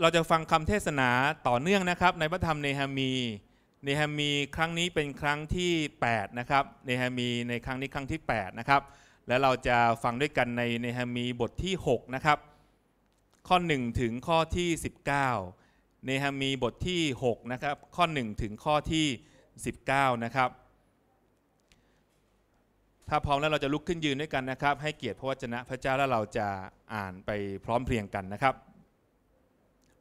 เราจะฟังคำเทศนาต่อเนื่องนะครับ ในพระธรรมเนหามีเนหามีครั้งนี้เป็นครั้งที่8นะครับเนหามีในครั้งนี้ครั้งที่8นะครับและเราจะฟังด้วยกันในเนหามีบทที่6นะครับข้อ1ถึงข้อที่19เนหามีบทที่6นะครับข้อ 1 ถึงข้อที่19นะครับถ้าพร้อมแล้วเราจะลุกขึ้นยืนด้วยกันนะครับ ให้เกียรติพระวจนะพระเจ้าแล้วเราจะอ่านไปพร้อมเพรียงกันนะครับ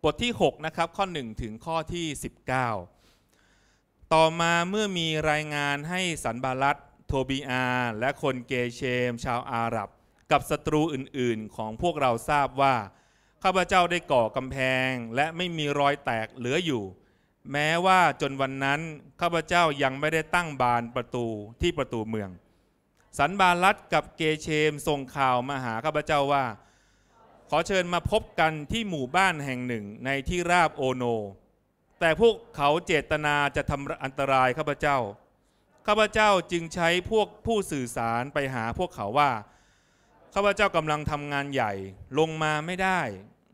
บทที่ 6 นะครับ ข้อ 1 ถึงข้อที่ 19 ต่อมาเมื่อมีรายงานให้สันบาลัต โทบีอาและคนเกเชม ชาวอาหรับ กับศัตรูอื่น ๆ ของพวกเราทราบว่าข้าพเจ้าได้ก่อกำแพงและไม่มีรอยแตกเหลืออยู่ แม้ว่าจนวันนั้นข้าพเจ้ายังไม่ได้ตั้งบานประตูที่ประตูเมือง สันบาลัตกับเกเชมส่งข่าวมาหาข้าพเจ้าว่าขอเชิญมาพบกันที่หมู่บ้านแห่งหนึ่งในที่ราบโอโน แต่พวกเขาเจตนาจะทำอันตรายข้าพเจ้า ข้าพเจ้าจึงใช้พวกผู้สื่อสารไปหาพวกเขาว่าข้าพเจ้ากำลังทำงานใหญ่ลงมาไม่ได้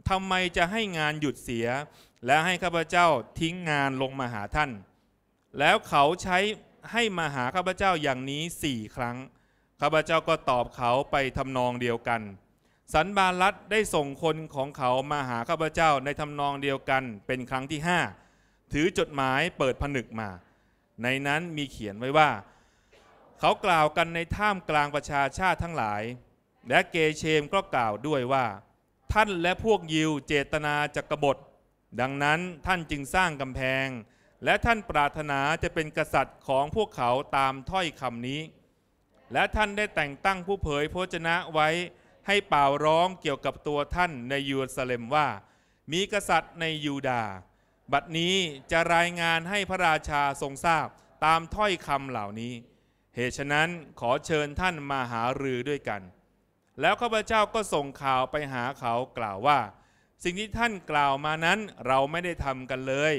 ทำไมจะให้งานหยุดเสีย และให้ข้าพเจ้าทิ้งงานลงมาหาท่าน แล้วเขาใช้ให้มาหาข้าพเจ้าอย่างนี้สี่ครั้งข้าพเจ้าก็ตอบเขาไปทำนองเดียวกันสันบาลัตได้ส่งคนของเขามาหาข้าพเจ้าในทำนองเดียวกันเป็นครั้งที่ห้าถือจดหมายเปิดผนึกมา ในนั้นมีเขียนไว้ว่า เขากล่าวกันในท่ามกลางประชาชาติทั้งหลาย และเกเชมก็กล่าวด้วยว่า ท่านและพวกยิวเจตนาจะกบฏ ดังนั้นท่านจึงสร้างกำแพง และท่านปรารถนาจะเป็นกษัตริย์ของพวกเขาตามถ้อยคำนี้ และท่านได้แต่งตั้งผู้เผยพระชนะไว้ให้เป่าร้องเกี่ยวกับตัวท่านในยูซาเลมว่า มีกษัตริย์ในยูดา บัดนี้จะรายงานให้พระราชาทรงทราบตามถ้อยคำเหล่านี้ เหตุฉะนั้นขอเชิญท่านมาหารือด้วยกัน แล้วข้าพเจ้าก็ส่งข่าวไปหาเขากล่าวว่า สิ่งที่ท่านกล่าวมานั้นเราไม่ได้ทำกันเลย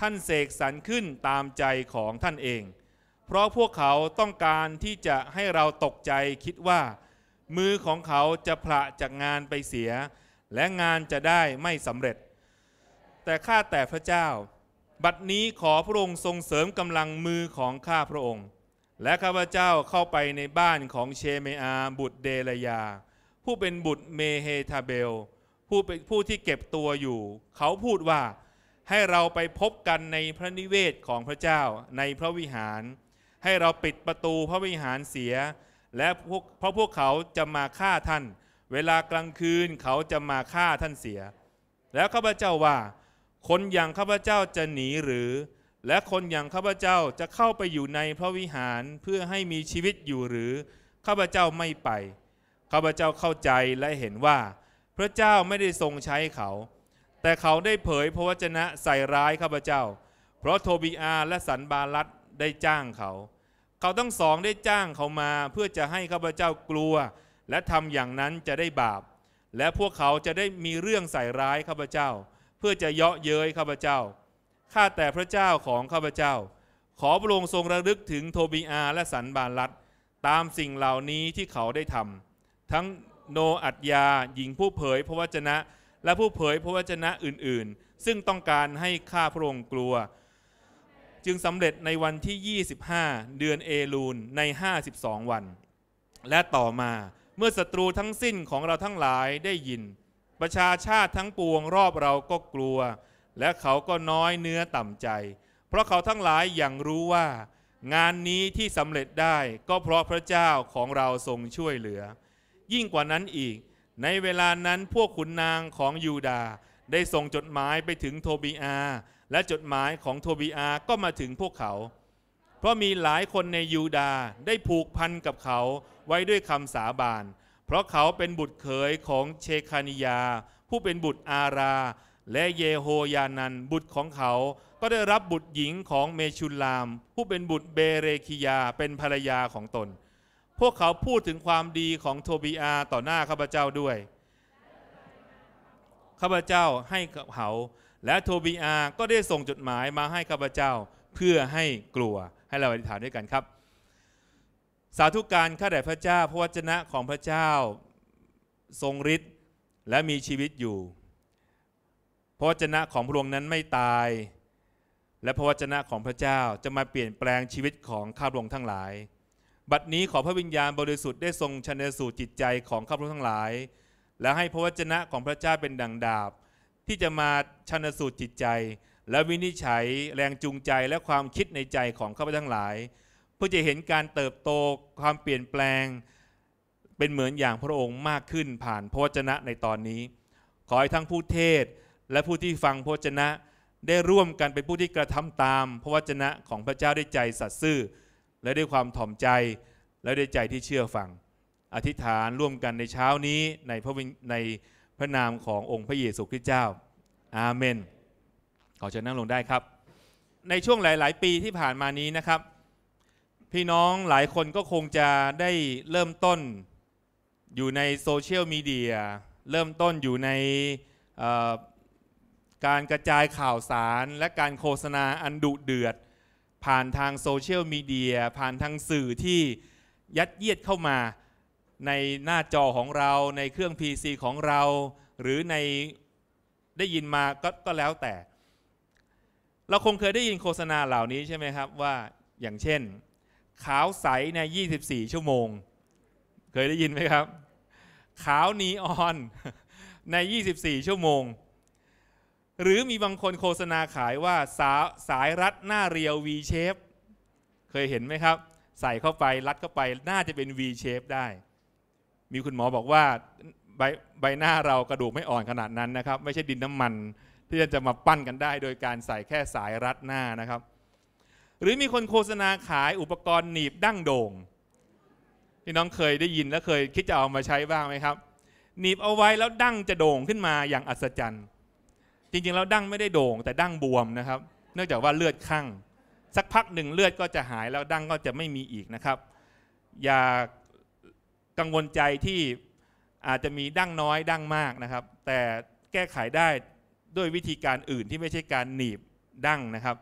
ท่านเสกสรรขึ้นตามใจของท่านเอง เพราะพวกเขาต้องการที่จะให้เราตกใจคิดว่ามือของเขาจะพละจากงานไปเสีย และงานจะได้ไม่สำเร็จ แต่ข้าแต่พระเจ้า บัดนี้ขอพระองค์ทรงเสริมกำลังมือของข้าพระองค์ และข้าพระเจ้าเข้าไปในบ้านของเชเมอาบุตรเดลยาผู้เป็นบุตรเมเฮทาเบลผู้เป็นผู้ที่เก็บตัวอยู่ เขาพูดว่าให้เราไปพบกันในพระนิเวศของพระเจ้าในพระวิหาร ให้เราปิดประตูพระวิหารเสียและพวกเพราะพวกเขาจะมาฆ่าท่าน เวลากลางคืนเขาจะมาฆ่าท่านเสีย แล้วข้าพเจ้าว่า คนอย่างข้าพเจ้าจะหนีหรือ และคนอย่างข้าพเจ้าจะเข้าไปอยู่ในพระวิหารเพื่อให้มีชีวิตอยู่หรือข้าพเจ้าไม่ไป ข้าพเจ้าเข้าใจและเห็นว่า พระเจ้าไม่ได้ทรงใช้เขา แต่เขาได้เผยพระวจนะใส่ร้ายข้าพเจ้า เพราะโทบิอาและสันบาลัดได้จ้างเขาเขาทั้งสองได้จ้างเขามาเพื่อจะให้ข้าพเจ้ากลัว และทำอย่างนั้นจะได้บาป และพวกเขาจะได้มีเรื่องใส่ร้ายข้าพเจ้า เพื่อจะเยาะเย้ยข้าพเจ้าข้าแต่พระเจ้าของข้าพเจ้า ขอพระองค์ทรงระลึกถึงโทบีอาและสันบาลัดตามสิ่งเหล่านี้ที่เขาได้ทำทั้งโนอัดยาหญิงผู้เผยพระวจนะ และผู้เผยพระวจนะอื่นๆ ซึ่งต้องการให้ข้าพระองค์กลัวจึงสำเร็จในวันที่ 25 เดือนเอลูนใน 52 วัน และต่อมาเมื่อศัตรูทั้งสิ้นของเราทั้งหลายได้ยิน ประชาชาติทั้งปวงรอบเราก็กลัว และเขาก็น้อยเนื้อต่ำใจ เพราะเขาทั้งหลายอย่างรู้ว่า งานนี้ที่สำเร็จได้ก็เพราะพระเจ้าของเราทรงช่วยเหลือ ยิ่งกว่านั้นอีก ในเวลานั้นพวกขุนนางของยูดา ได้ส่งจดหมายไปถึงโทบีอาและจดหมายของโทบีอา ก็มาถึงพวกเขา เพราะมีหลายคนในยูดาได้ผูกพันกับเขาไว้ด้วยคำสาบาน เพราะเขาเป็นบุตรเขยของเชคานิยา ผู้เป็นบุตรอารา และเยโฮยานันบุตรของเขา ก็ได้รับบุตรหญิงของเมชุลาม ผู้เป็นบุตรเบเรคิยาเป็นภรรยาของตน พวกเขาพูดถึงความดีของโทบีอาต่อหน้าข้าพเจ้าด้วย ข้าพเจ้าให้กับเขาและโทบีอาก็ได้ส่งจดหมายมาให้ข้าพเจ้าเพื่อให้กลัวให้เราอธิษฐานด้วยกันครับ สาธุการข้าแต่พระเจ้า พระวจนะของพระเจ้าทรงฤทธิ์และมีชีวิตอยู่ พระวจนะของพระองค์นั้นไม่ตาย และพระวจนะของพระเจ้าจะมาเปลี่ยนแปลงชีวิตของข้าพระองค์ทั้งหลาย บัดนี้ขอพระวิญญาณบริสุทธิ์ได้ทรงชันสูตรจิตใจของข้าพระองค์ทั้งหลาย และให้พระวจนะของพระเจ้าเป็นดังดาบที่จะมาชันสูตรจิตใจและวินิจฉัยแรงจูงใจและความคิดในใจของข้าพเจ้าทั้งหลายเพื่อจะเห็นการเติบโตความเปลี่ยนแปลงเป็นเหมือนอย่างพระองค์มากขึ้นผ่านพระวจนะในตอนนี้ ขอให้ทั้งผู้เทศและผู้ที่ฟังพระวจนะได้ร่วมกันเป็นผู้ที่กระทำตามพระวจนะของพระเจ้าด้วยใจสัตย์ซื่อและด้วยความถ่อมใจและด้วยใจที่เชื่อฟังอธิษฐานร่วมกันในเช้านี้ในพระในระนามขององค์พระเยซูคริสต์เจ้า อาเมน ขอเชิญนั่งลงได้ครับ ในช่วงหลาย ๆ ปีที่ผ่านมานี้นะครับ พี่น้องหลายคนก็คงจะได้เริ่มต้นอยู่ในโซเชียลมีเดีย เริ่มต้นอยู่ในการกระจายข่าวสารและการโฆษณาอันดุเดือด ผ่านทางโซเชียลมีเดียผ่านทางสื่อที่ยัดเยียดเข้ามาในหน้าจอของเราในเครื่อง PC ของเรา หรือในได้ยินมากก็แล้วแต่ เราคงเคยได้ยินโฆษณาเหล่านี้ใช่ไหมครับว่าอย่างเช่น ขาวใสใน 24 ชั่วโมง เคยได้ยินไหมครับ ขาวนีออนใน 24 ชั่วโมง หรือมีบางคนโฆษณาขายว่าสาสายรัดหน้าเรียว V shape เคยเห็นไหมครับ ใส่เข้าไปรัดเข้าไปน่าจะเป็น V shape ได้มีคุณหมอบอกว่าใบใบหน้าเรากระดูกไม่อ่อนขนาดนั้นนะครับ ไม่ใช่ดินน้ำมันที่จะมาปั้นกันได้โดยการใส่แค่สายรัดหน้านะครับ หรือมีคนโฆษณาขายอุปกรณ์หนีบดั้งโด่งที่น้องเคยได้ยินและเคย คิดจะเอามาใช้บ้างไหมครับ หนีบเอาไว้แล้วดั้งจะโด่งขึ้นมาอย่างอัศจรรย์ จริงๆแล้วดั้งไม่ได้โด่งแต่ดั้งบวมนะครับ เนื่องจากว่าเลือดข้างสักพักหนึ่งเลือดก็จะหายแล้วดั้งก็จะไม่มีอีกนะครับ อย่ากังวลใจที่อาจจะมีดั้งน้อยดั้งมากนะครับ แต่แก้ไขได้ด้วยวิธีการอื่นที่ไม่ใช่การหนีบดั้งนะครับ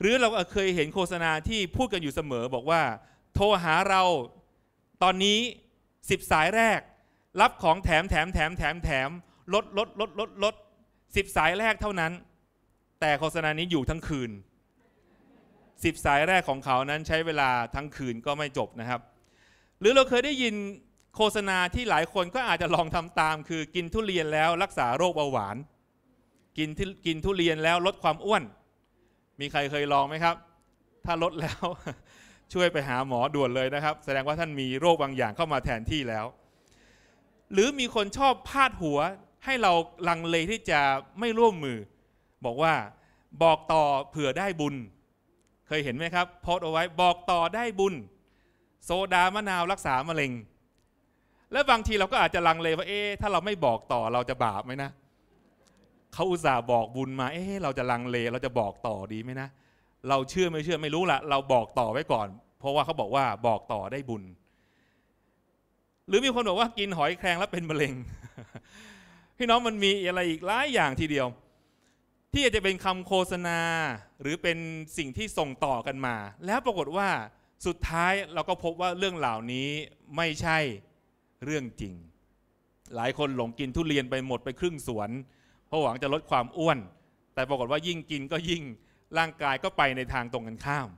หรือเราเคยเห็นโฆษณาที่พูดกันอยู่เสมอบอกว่า โทรหาเราตอนนี้ 10 สายแรกรับของแถมแถมแถมแถมแถมลดลดลดลดลดสิบสายแรกเท่านั้นแต่โฆษณานี้อยู่ทั้งคืน 10 สายแรกของเขานั้นใช้เวลาทั้งคืนก็ไม่จบนะครับหรือเราเคยได้ยินโฆษณาที่หลายคนก็อาจจะลองทำตาม คือกินทุเรียนแล้วรักษาโรคเบาหวานกินกินทุเรียนแล้วลดความอ้วน มีใครเคยลองไหมครับ ถ้าลดแล้วช่วยไปหาหมอด่วนเลยนะครับ แสดงว่าท่านมีโรคบางอย่างเข้ามาแทนที่แล้ว หรือมีคนชอบพาดหัว ให้เราลังเลที่จะไม่ร่วมมือ บอกว่าบอกต่อเผื่อได้บุญ เคยเห็นไหมครับโพสเอาไว้บอกต่อได้บุญโซดามะนาวรักษามะเร็ง และบางทีเราก็อาจจะลังเลว่าเอ๊ะถ้าเราไม่บอกต่อเราจะบาปไหมนะเขาอุตส่าห์บอกบุญมาเอ๊ะเราจะลังเลเราจะบอกต่อดีไหมนะเราเชื่อไม่เชื่อไม่รู้ละเราบอกต่อไว้ก่อน เพราะว่าเขาบอกว่าบอกต่อได้บุญ หรือมีคนบอกว่ากินหอยแครงแล้วเป็นมะเร็ง พี่น้องมันมีอะไรอีกหลายอย่างทีเดียว ที่อาจจะเป็นคำโฆษณาหรือเป็นสิ่งที่ส่งต่อกันมา แล้วปรากฏว่าสุดท้ายเราก็พบว่าเรื่องเหล่านี้ไม่ใช่เรื่องจริง หลายคนหลงกินทุเรียนไปหมดไปครึ่งสวน เพราะหวังจะลดความอ้วน แต่ปรากฏว่ายิ่งกินก็ยิ่งร่างกายก็ไปในทางตรงกันข้าม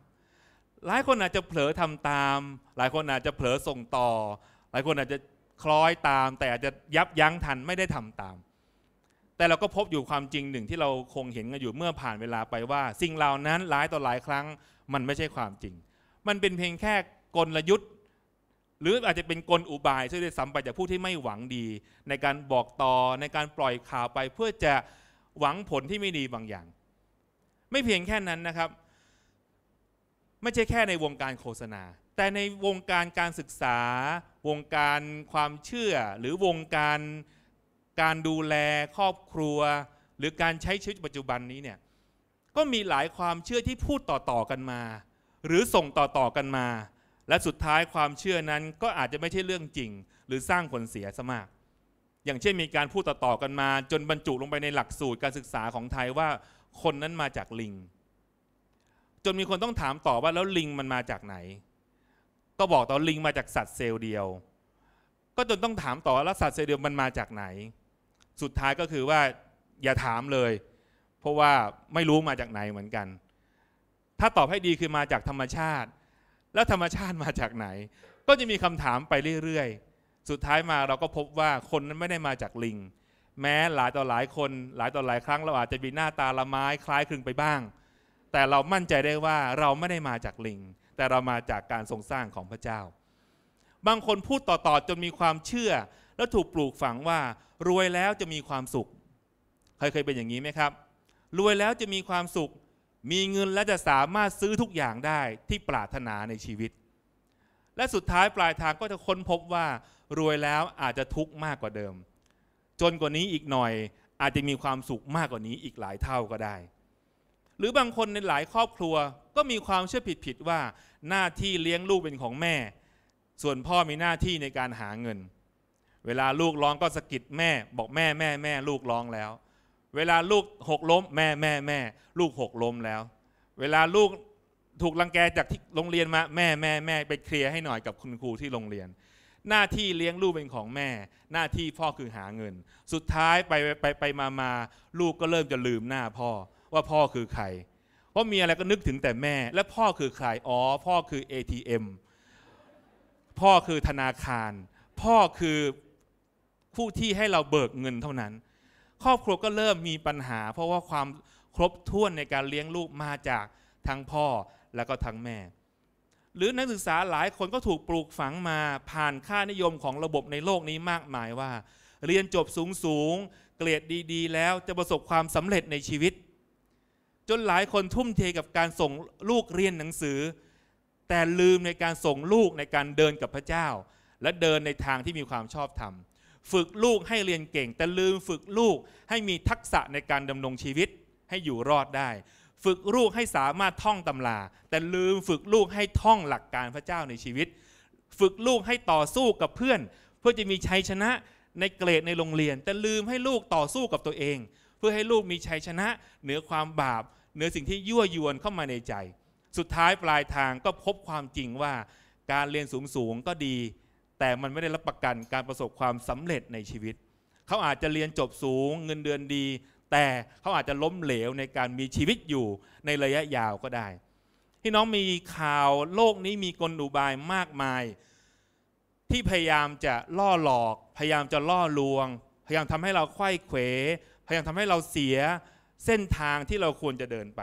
หลายคนอาจจะเผลอทำตาม หลายคนอาจจะเผลอส่งต่อ หลายคนอาจจะคล้อยตาม แต่อาจจะยับยั้งทันไม่ได้ทำตาม แต่เราก็พบอยู่ความจริงหนึ่งที่เราคงเห็นกันอยู่เมื่อผ่านเวลาไปว่า สิ่งเหล่านั้นหลายต่อหลายครั้งมันไม่ใช่ความจริงมันเป็นเพียงแค่กลยุทธ์ หรืออาจจะเป็นกลอุบายซึ่งได้ั้ำไปจากผู้ที่ไม่หวังดี ในการบอกต่อในการปล่อยข่าวไป เพื่อจะหวังผลที่ไม่ดีบางอย่าง ไม่เพียงแค่นั้นนะครับ ไม่ใช่แค่ในวงการโฆษณา แต่ในวงการการศึกษา วงการความเชื่อหรือวงการการดูแลครอบครัว หรือการใช้ชีวิตปัจจุบันนี้เนี่ยก็มีหลายความเชื่อที่พูดต่อๆกันมาหรือส่งต่อๆกันมา และสุดท้ายความเชื่อนั้นก็อาจจะไม่ใช่เรื่องจริงหรือสร้างผลเสียสมากอย่างเช่นมีการพูดต่อๆกันมา จนบรรจุลงไปในหลักสูตรการศึกษาของไทยว่าคนนั้นมาจากลิง จนมีคนต้องถามต่อว่าแล้วลิงมันมาจากไหน ก็บอกตอลิงมาจากสัตว์เซลล์เดียว ก็จนต้องถามต่อแล้วสัตว์เซลล์เดียวมันมาจากไหน สุดท้ายก็คือว่า อย่าถามเลยเพราะว่าไม่รู้มาจากไหนเหมือนกันถ้าตอบให้ดีคือมาจากธรรมชาติ แล้วธรรมชาติมาจากไหน ก็จะมีคำถามไปเรื่อย ๆ สุดท้ายมาเราก็พบว่าคนนั้นไม่ได้มาจากลิงแม้หลายต่อหลายคนหลายต่อหลายครั้งเราอาจจะมีหน้าตาละไม้คล้ายคลึงไปบ้าง แต่เรามั่นใจได้ว่าเราไม่ได้มาจากลิง แต่เรามาจากการทรงสร้างของพระเจ้า บางคนพูดต่อๆจนมีความเชื่อแล้วถูกปลูกฝังว่า รวยแล้วจะมีความสุขเคยเคยเป็นอย่างนี้ไหมครับ รวยแล้วจะมีความสุขมีเงินและจะสามารถซื้อทุกอย่างได้ที่ปรารถนาในชีวิต และสุดท้ายปลายทางก็จะค้นพบว่ารวยแล้วอาจจะทุกข์มากกว่าเดิม จนกว่านี้อีกหน่อยอาจจะมีความสุขมากกว่านี้อีกหลายเท่าก็ได้ หรือบางคนในหลายครอบครัวก็มีความเชื่อผิดๆว่าหน้าที่เลี้ยงลูกเป็นของแม่ ส่วนพ่อมีหน้าที่ในการหาเงิน เวลาลูกร้องก็สะกิดแม่ บอกแม่แม่แม่ลูกร้องแล้วเวลาลูก หกล้ม แม่แม่แม่ลูกหกล้มแล้ว เวลาลูกถูกลังแกจากที่โรงเรียนมาแม่แม่แม่ไปเคลียร์ให้หน่อยกับคุณครูที่โรงเรียน หน้าที่เลี้ยงลูกเป็นของแม่ หน้าที่พ่อคือหาเงิน สุดท้ายไปไปไปมามาลูกก็เริ่มจะลืมหน้าพ่อว่าพ่อคือใครเพราะมีอะไรก็นึกถึงแต่แม่ และพ่อคือใครอ๋อพ่อคือ ATM พ่อคือธนาคาร พ่อคือผู้ที่ให้เราเบิกเงินเท่านั้นครอบครัวก็เริ่มมีปัญหา เพราะว่าความครบถ้วนในการเลี้ยงลูกมาจากทั้งพ่อและก็ทั้งแม่ หรือนักศึกษาหลายคนก็ถูกปลูกฝังมาผ่านค่านิยมของระบบในโลกนี้มากมายว่า เรียนจบสูงสูงเกรดดีๆ แล้วจะประสบความสำเร็จในชีวิตจนหลายคนทุ่มเทกับการส่งลูกเรียนหนังสือ แต่ลืมในการส่งลูกในการเดินกับพระเจ้า และเดินในทางที่มีความชอบธรรมฝึกลูกให้เรียนเก่ง แต่ลืมฝึกลูกให้มีทักษะในการดำรงชีวิตให้อยู่รอดได้ ฝึกลูกให้สามารถท่องตำราแต่ลืมฝึกลูกให้ท่องหลักการพระเจ้าในชีวิต ฝึกลูกให้ต่อสู้กับเพื่อน เพื่อจะมีชัยชนะในเกรดในโรงเรียน แต่ลืมให้ลูกต่อสู้กับตัวเอง เพื่อให้ลูกมีชัยชนะ เหนือความบาป เหนือสิ่งที่ยั่วยวนเข้ามาในใจ สุดท้ายปลายทางก็พบความจริงว่า การเรียนสูงๆก็ดีแต่มันไม่ได้รับประกันการประสบความสำเร็จในชีวิต เขาอาจจะเรียนจบสูงเงินเดือนดี แต่เขาอาจจะล้มเหลวในการมีชีวิตอยู่ในระยะยาวก็ได้ ที่น้องมีข่าวโลกนี้มีกลอุบายมากมาย ที่พยายามจะล่อหลอก พยายามจะล่อลวง พยายามทำให้เราไข้เขว พยายามทำให้เราเสียเส้นทางที่เราควรจะเดินไป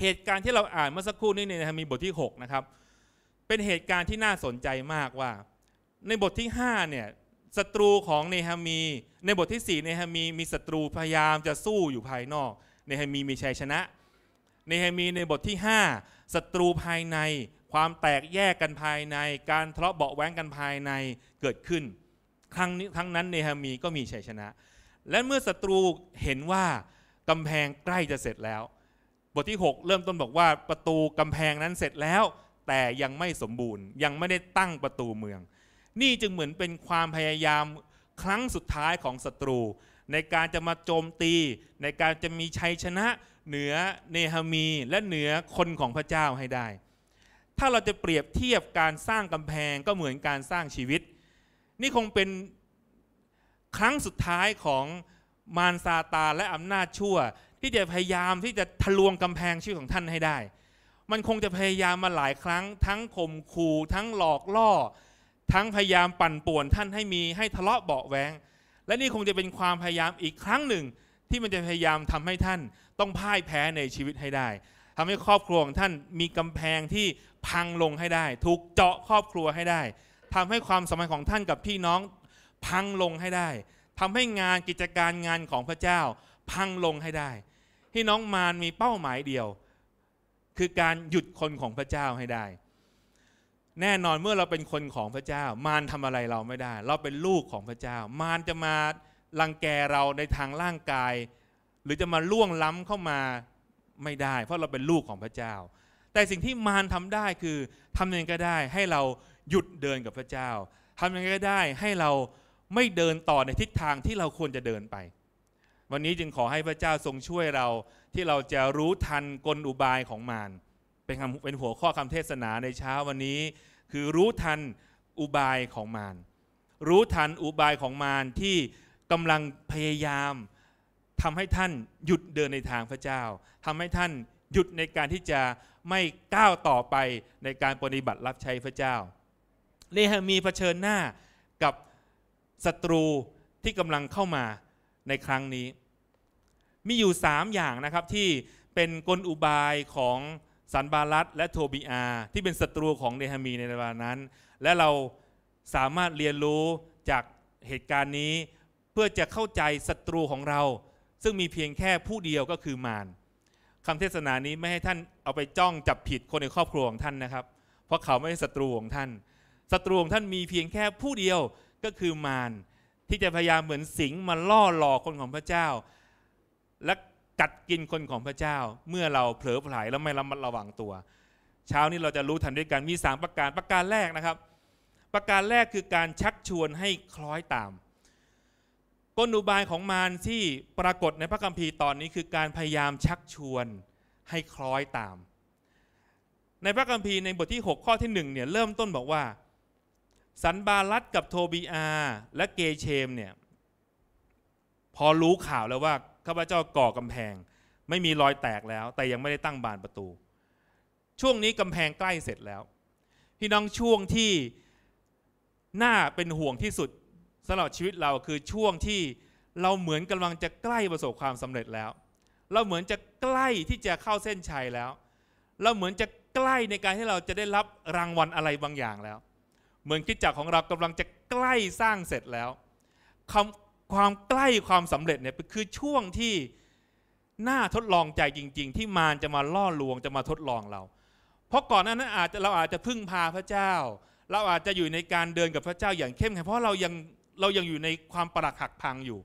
เหตุการณ์ที่เราอ่านเมื่อสักครู่นี้เนี่ยมีบทที่ 6 นะครับเป็นเหตุการณ์ที่น่าสนใจมากว่าในบทที่5เนี่ยศัตรูของเนฮามีในบทที่ 4เนฮามีมีศัตรูพยายามจะสู้อยู่ภายนอกเนฮามีมีชัยชนะเนฮามีในบทที่5ศัตรูภายในความแตกแยกกันภายใน การทะเลาะเบาแว้งกันภายในเกิดขึ้น ครั้งนี้ครั้งนั้นเนฮามีก็มีชัยชนะ และเมื่อศัตรูเห็นว่ากำแพงใกล้จะเสร็จแล้ว บทที่ 6 เริ่มต้นบอกว่าประตูกำแพงนั้นเสร็จแล้วแต่ยังไม่สมบูรณ์ยังไม่ได้ตั้งประตูเมือง นี่จึงเหมือนเป็นความพยายามครั้งสุดท้ายของศัตรู ในการจะมาโจมตีในการจะมีชัยชนะเหนือเนหมี และเหนือคนของพระเจ้าให้ได้ ถ้าเราจะเปรียบเทียบการสร้างกำแพงก็เหมือนการสร้างชีวิต นี่คงเป็นครั้งสุดท้ายของมารซาตาและอำนาจชั่ว ที่จะพยายามที่จะทะลวงกำแพงชีวิตของท่านให้ได้มันคงจะพยายามมาหลายครั้ง ทั้งข่มขู่ทั้งหลอกล่อ ทั้งพยายามปั่นป่วนท่านให้มีให้ทะเลาะเบาแวงและนี่คงจะเป็นความพยายามอีกครั้งหนึ่งที่มันจะพยายามทำให้ท่านต้องพ่ายแพ้ในชีวิตให้ได้ ทำให้ครอบครัว ของท่านมีกำแพงที่พังลงให้ได้ถูกเจาะครอบครัวให้ได้ ทำให้ความสมัยของท่านกับพี่น้องพังลงให้ได้ ทำให้งานกิจการงานของพระเจ้าพังลงให้ได้ที่น้องมารมีเป้าหมายเดียวคือการหยุดคนของพระเจ้าให้ได้ แน่นอนเมื่อเราเป็นคนของพระเจ้า มารทำอะไรเราไม่ได้ เราเป็นลูกของพระเจ้า มารจะมาลังแกเราในทางร่างกาย หรือจะมาล่วงล้ำเข้ามาไม่ได้ เพราะเราเป็นลูกของพระเจ้า แต่สิ่งที่มารทำได้คือทำยังไงก็ได้ให้เราหยุดเดินกับพระเจ้าทำยังไงก็ได้ให้เราไม่เดินต่อในทิศทางที่เราควรจะเดินไปวันนี้จึงขอให้พระเจ้าทรงช่วยเราที่เราจะรู้ทันกลอุบายของมารเป็นคำเป็นหัวข้อคำเทศนาในเช้าวันนี้ คือรู้ทันอุบายของมารรู้ทันอุบายของมารที่กำลังพยายามทำให้ท่านหยุดเดินในทางพระเจ้าทำให้ท่านหยุดในการที่จะไม่ก้าวต่อไปในการปฏิบัติรับใช้พระเจ้าเนหามีเผชิญหน้ากับศัตรูที่กำลังเข้ามาในครั้งนี้มีอยู่ 3 อย่างนะครับที่เป็นกลอุบายของสันบาลัตและโทบีอาที่เป็นศัตรูของเนฮามีในเวลานั้น และเราสามารถเรียนรู้จากเหตุการณ์นี้เพื่อจะเข้าใจศัตรูของเรา ซึ่งมีเพียงแค่ผู้เดียวก็คือมารคำเทศนานี้ไม่ให้ท่านเอาไปจ้องจับผิดคนในครอบครัวของท่านนะครับ เพราะเขาไม่ใช่ศัตรูของท่านศัตรูของท่านมีเพียงแค่ผู้เดียวก็คือมารที่จะพยายามเหมือนสิงมาล่อหลอกคนของพระเจ้าและกัดกินคนของพระเจ้าเมื่อเราเผลอผลายและไม่ระมัดระวังตัว เช้านี้เราจะรู้ ทันด้วยกันมี 3 ประการประการแรกนะครับ ประการแรกคือการชักชวนให้คล้อยตามกลอุบายของมารที่ปรากฏในพระคัมภีร์ตอนนี้คือการพยายามชักชวนให้คล้อยตาม ในพระคัมภีร์ในบทที่ 6 ข้อที่ 1เนี่ยเริ่มต้นบอกว่า สันบาลัตกับโทบีอาและเกเชมเนี่ยพอรู้ข่าวแล้วว่าข้าพเจ้าก่อกำแพงไม่มีรอยแตกแล้ว แต่ยังไม่ได้ตั้งบานประตู ช่วงนี้กำแพงใกล้เสร็จแล้วพี่น้องช่วงที่น่าเป็นห่วงที่สุดสำหรับชีวิตเราคือช่วงที่เราเหมือนกำลังจะใกล้ประสบความสำเร็จแล้ว เราเหมือนจะใกล้ที่จะเข้าเส้นชัยแล้ว เราเหมือนจะใกล้ในการที่เราจะได้รับรางวัลอะไรบางอย่างแล้วเหมือนคิดจักของเรากำลังจะใกล้สร้างเสร็จแล้วคำความใกล้ความสำเร็จเนี่ยคือช่วงที่น่าทดลองใจจริง ๆ ที่มารจะมาล่อลวงจะมาทดลองเรา เพราะก่อนหน้านั้นอาจจะเราอาจจะพึ่งพาพระเจ้า เราอาจจะอยู่ในการเดินกับพระเจ้าอย่างเข้มแข็งเพราะเรายังเรายังอยู่ในความปรักหักพังอยู่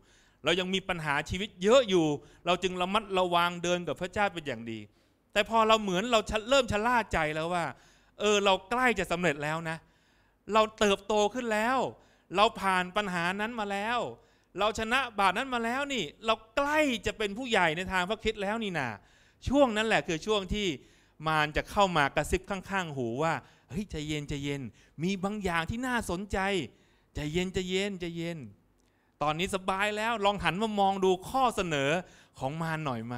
เรายังมีปัญหาชีวิตเยอะอยู่ เราจึงระมัดระวังเดินกับพระเจ้าเป็นอย่างดี แต่พอเราเหมือนเราเริ่มชะล่าใจแล้วว่า เออเราใกล้จะสำเร็จแล้วนะ เราเติบโตขึ้นแล้ว เราผ่านปัญหานั้นมาแล้วเราชนะบาปนั้นมาแล้วนี่ เราใกล้จะเป็นผู้ใหญ่ในทางพระคิดแล้วนี่นาช่วงนั้นแหละคือช่วงที่มารจะเข้ามากระซิบข้างๆหูว่าเฮ้ยใจเย็นใจเย็น มีบางอย่างที่น่าสนใจใจเย็นใจเย็นใจเย็น ตอนนี้สบายแล้วลองหันมามองดูข้อเสนอของมารหน่อยไหม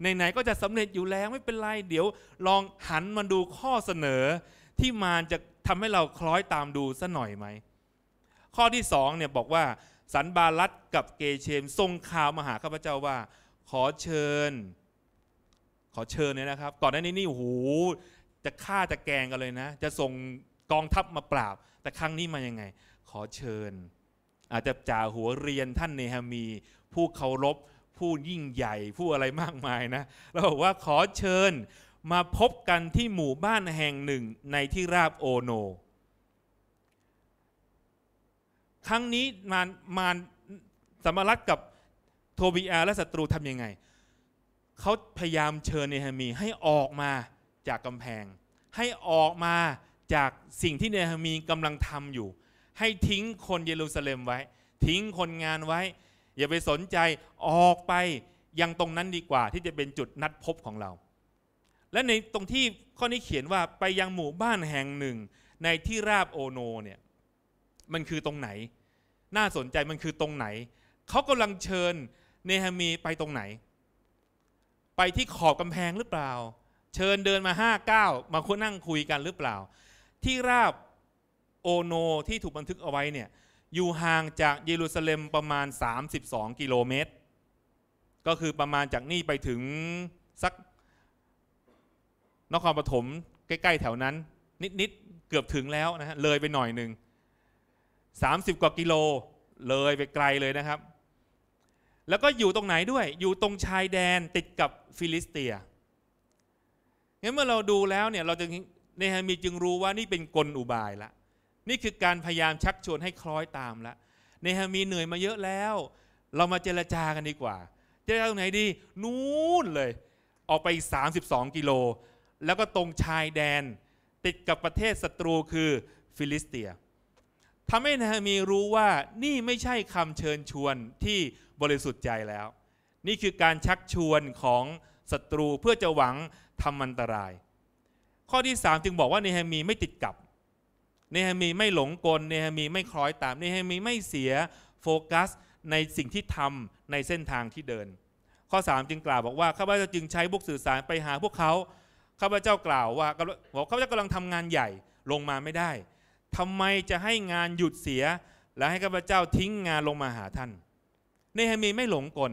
ไหนๆ ก็จะสำเร็จอยู่แล้วไม่เป็นไร เดี๋ยวลองหันมาดูข้อเสนอที่มารจะทำให้เราคล้อยตามดูซะหน่อยไหมข้อที่สองเนี่ยบอกว่าสันบาลัตกับเกเชมส่งข่าวมาหาข้าพเจ้าว่า ขอเชิญ ขอเชิญเนี่ยนะครับ ก่อนหน้านี้นี่โอ้โหจะฆ่าจะแกงกันเลยนะ จะส่งกองทัพมาปราบแต่ครั้งนี้มายังไง ขอเชิญ อาจจะจ่าหัวเรียนท่านเนฮามีผู้เคารพผู้ยิ่งใหญ่ผู้อะไรมากมายนะแล้วบอกว่าขอเชิญมาพบกันที่หมู่บ้านแห่งหนึ่งในที่ราบโอโนครั้งนี้มารมารสมรักกับโทบีอาและศัตรูทำยังไง เขาพยายามเชิญเนฮามีให้ออกมาจากกำแพง ให้ออกมาจากสิ่งที่เนฮามีกำลังทำอยู่ ให้ทิ้งคนเยรูซาเล็มไว้ ทิ้งคนงานไว้อย่าไปสนใจออกไปยังตรงนั้นดีกว่า ที่จะเป็นจุดนัดพบของเรา และในตรงที่ข้อนี้เขียนว่าไปยังหมู่บ้านแห่งหนึ่งในที่ราบโอโนเนี่ยมันคือตรงไหน น่าสนใจมันคือตรงไหน เขากำลังเชิญ เนฮามีไปตรงไหน ไปที่ขอบกำแพงหรือเปล่า เชิญเดินมาห้าเก้ามาคุยนั่งคุยกันหรือเปล่า ที่ราบโอโนที่ถูกบันทึกเอาไว้เนี่ยอยู่ห่างจากเยรูซาเล็มประมาณ 32 กิโลเมตร ก็คือประมาณจากนี่ไปถึงสักนครปฐมใกล้ ๆแถวนั้น นิด ๆเกือบถึงแล้วนะฮะเลยไปหน่อยหนึ่ง30 กว่ากิโลเลยไปไกลเลยนะครับ แล้วก็อยู่ตรงไหนด้วย อยู่ตรงชายแดนติดกับฟิลิสเตียงั้นเมื่อเราดูแล้วเนี่ยเราจึงในฮามีจึงรู้ว่านี่เป็นกลอุบายละ นี่คือการพยายามชักชวนให้คล้อยตามละเนฮามีเหนื่อยมาเยอะแล้ว เรามาเจรจากันดีกว่าเจรจาตรงไหนดี นู้นเลย ออกไปอีก32 กิโล แล้วก็ตรงชายแดนติดกับประเทศศัตรูคือฟิลิสเตียทำให้นาฮามีรู้ว่านี่ไม่ใช่คำเชิญชวนที่บริสุทธิ์ใจแล้ว นี่คือการชักชวนของศัตรูเพื่อจะหวังทำอันตราย ข้อที่ 3 จึงบอกว่าเนฮามีไม่ติดกับเนฮามีไม่หลงกลเนฮามีไม่คล้อยตามเนฮามีไม่เสียโฟกัสในสิ่งที่ทำในเส้นทางที่เดิน ข้อ 3 จึงกล่าวบอกว่าข้าพเจ้าจึงใช้บุกสื่อสารไปหา พวกเขาข้าพเจ้ากล่าวว่าบอกข้าพเจ้ากำลังทำงานใหญ่ลงมาไม่ได้ทำไมจะให้งานหยุดเสียและให้ข้าพเจ้าทิ้งงานลงมาหาท่านเนามีไม่หลงกล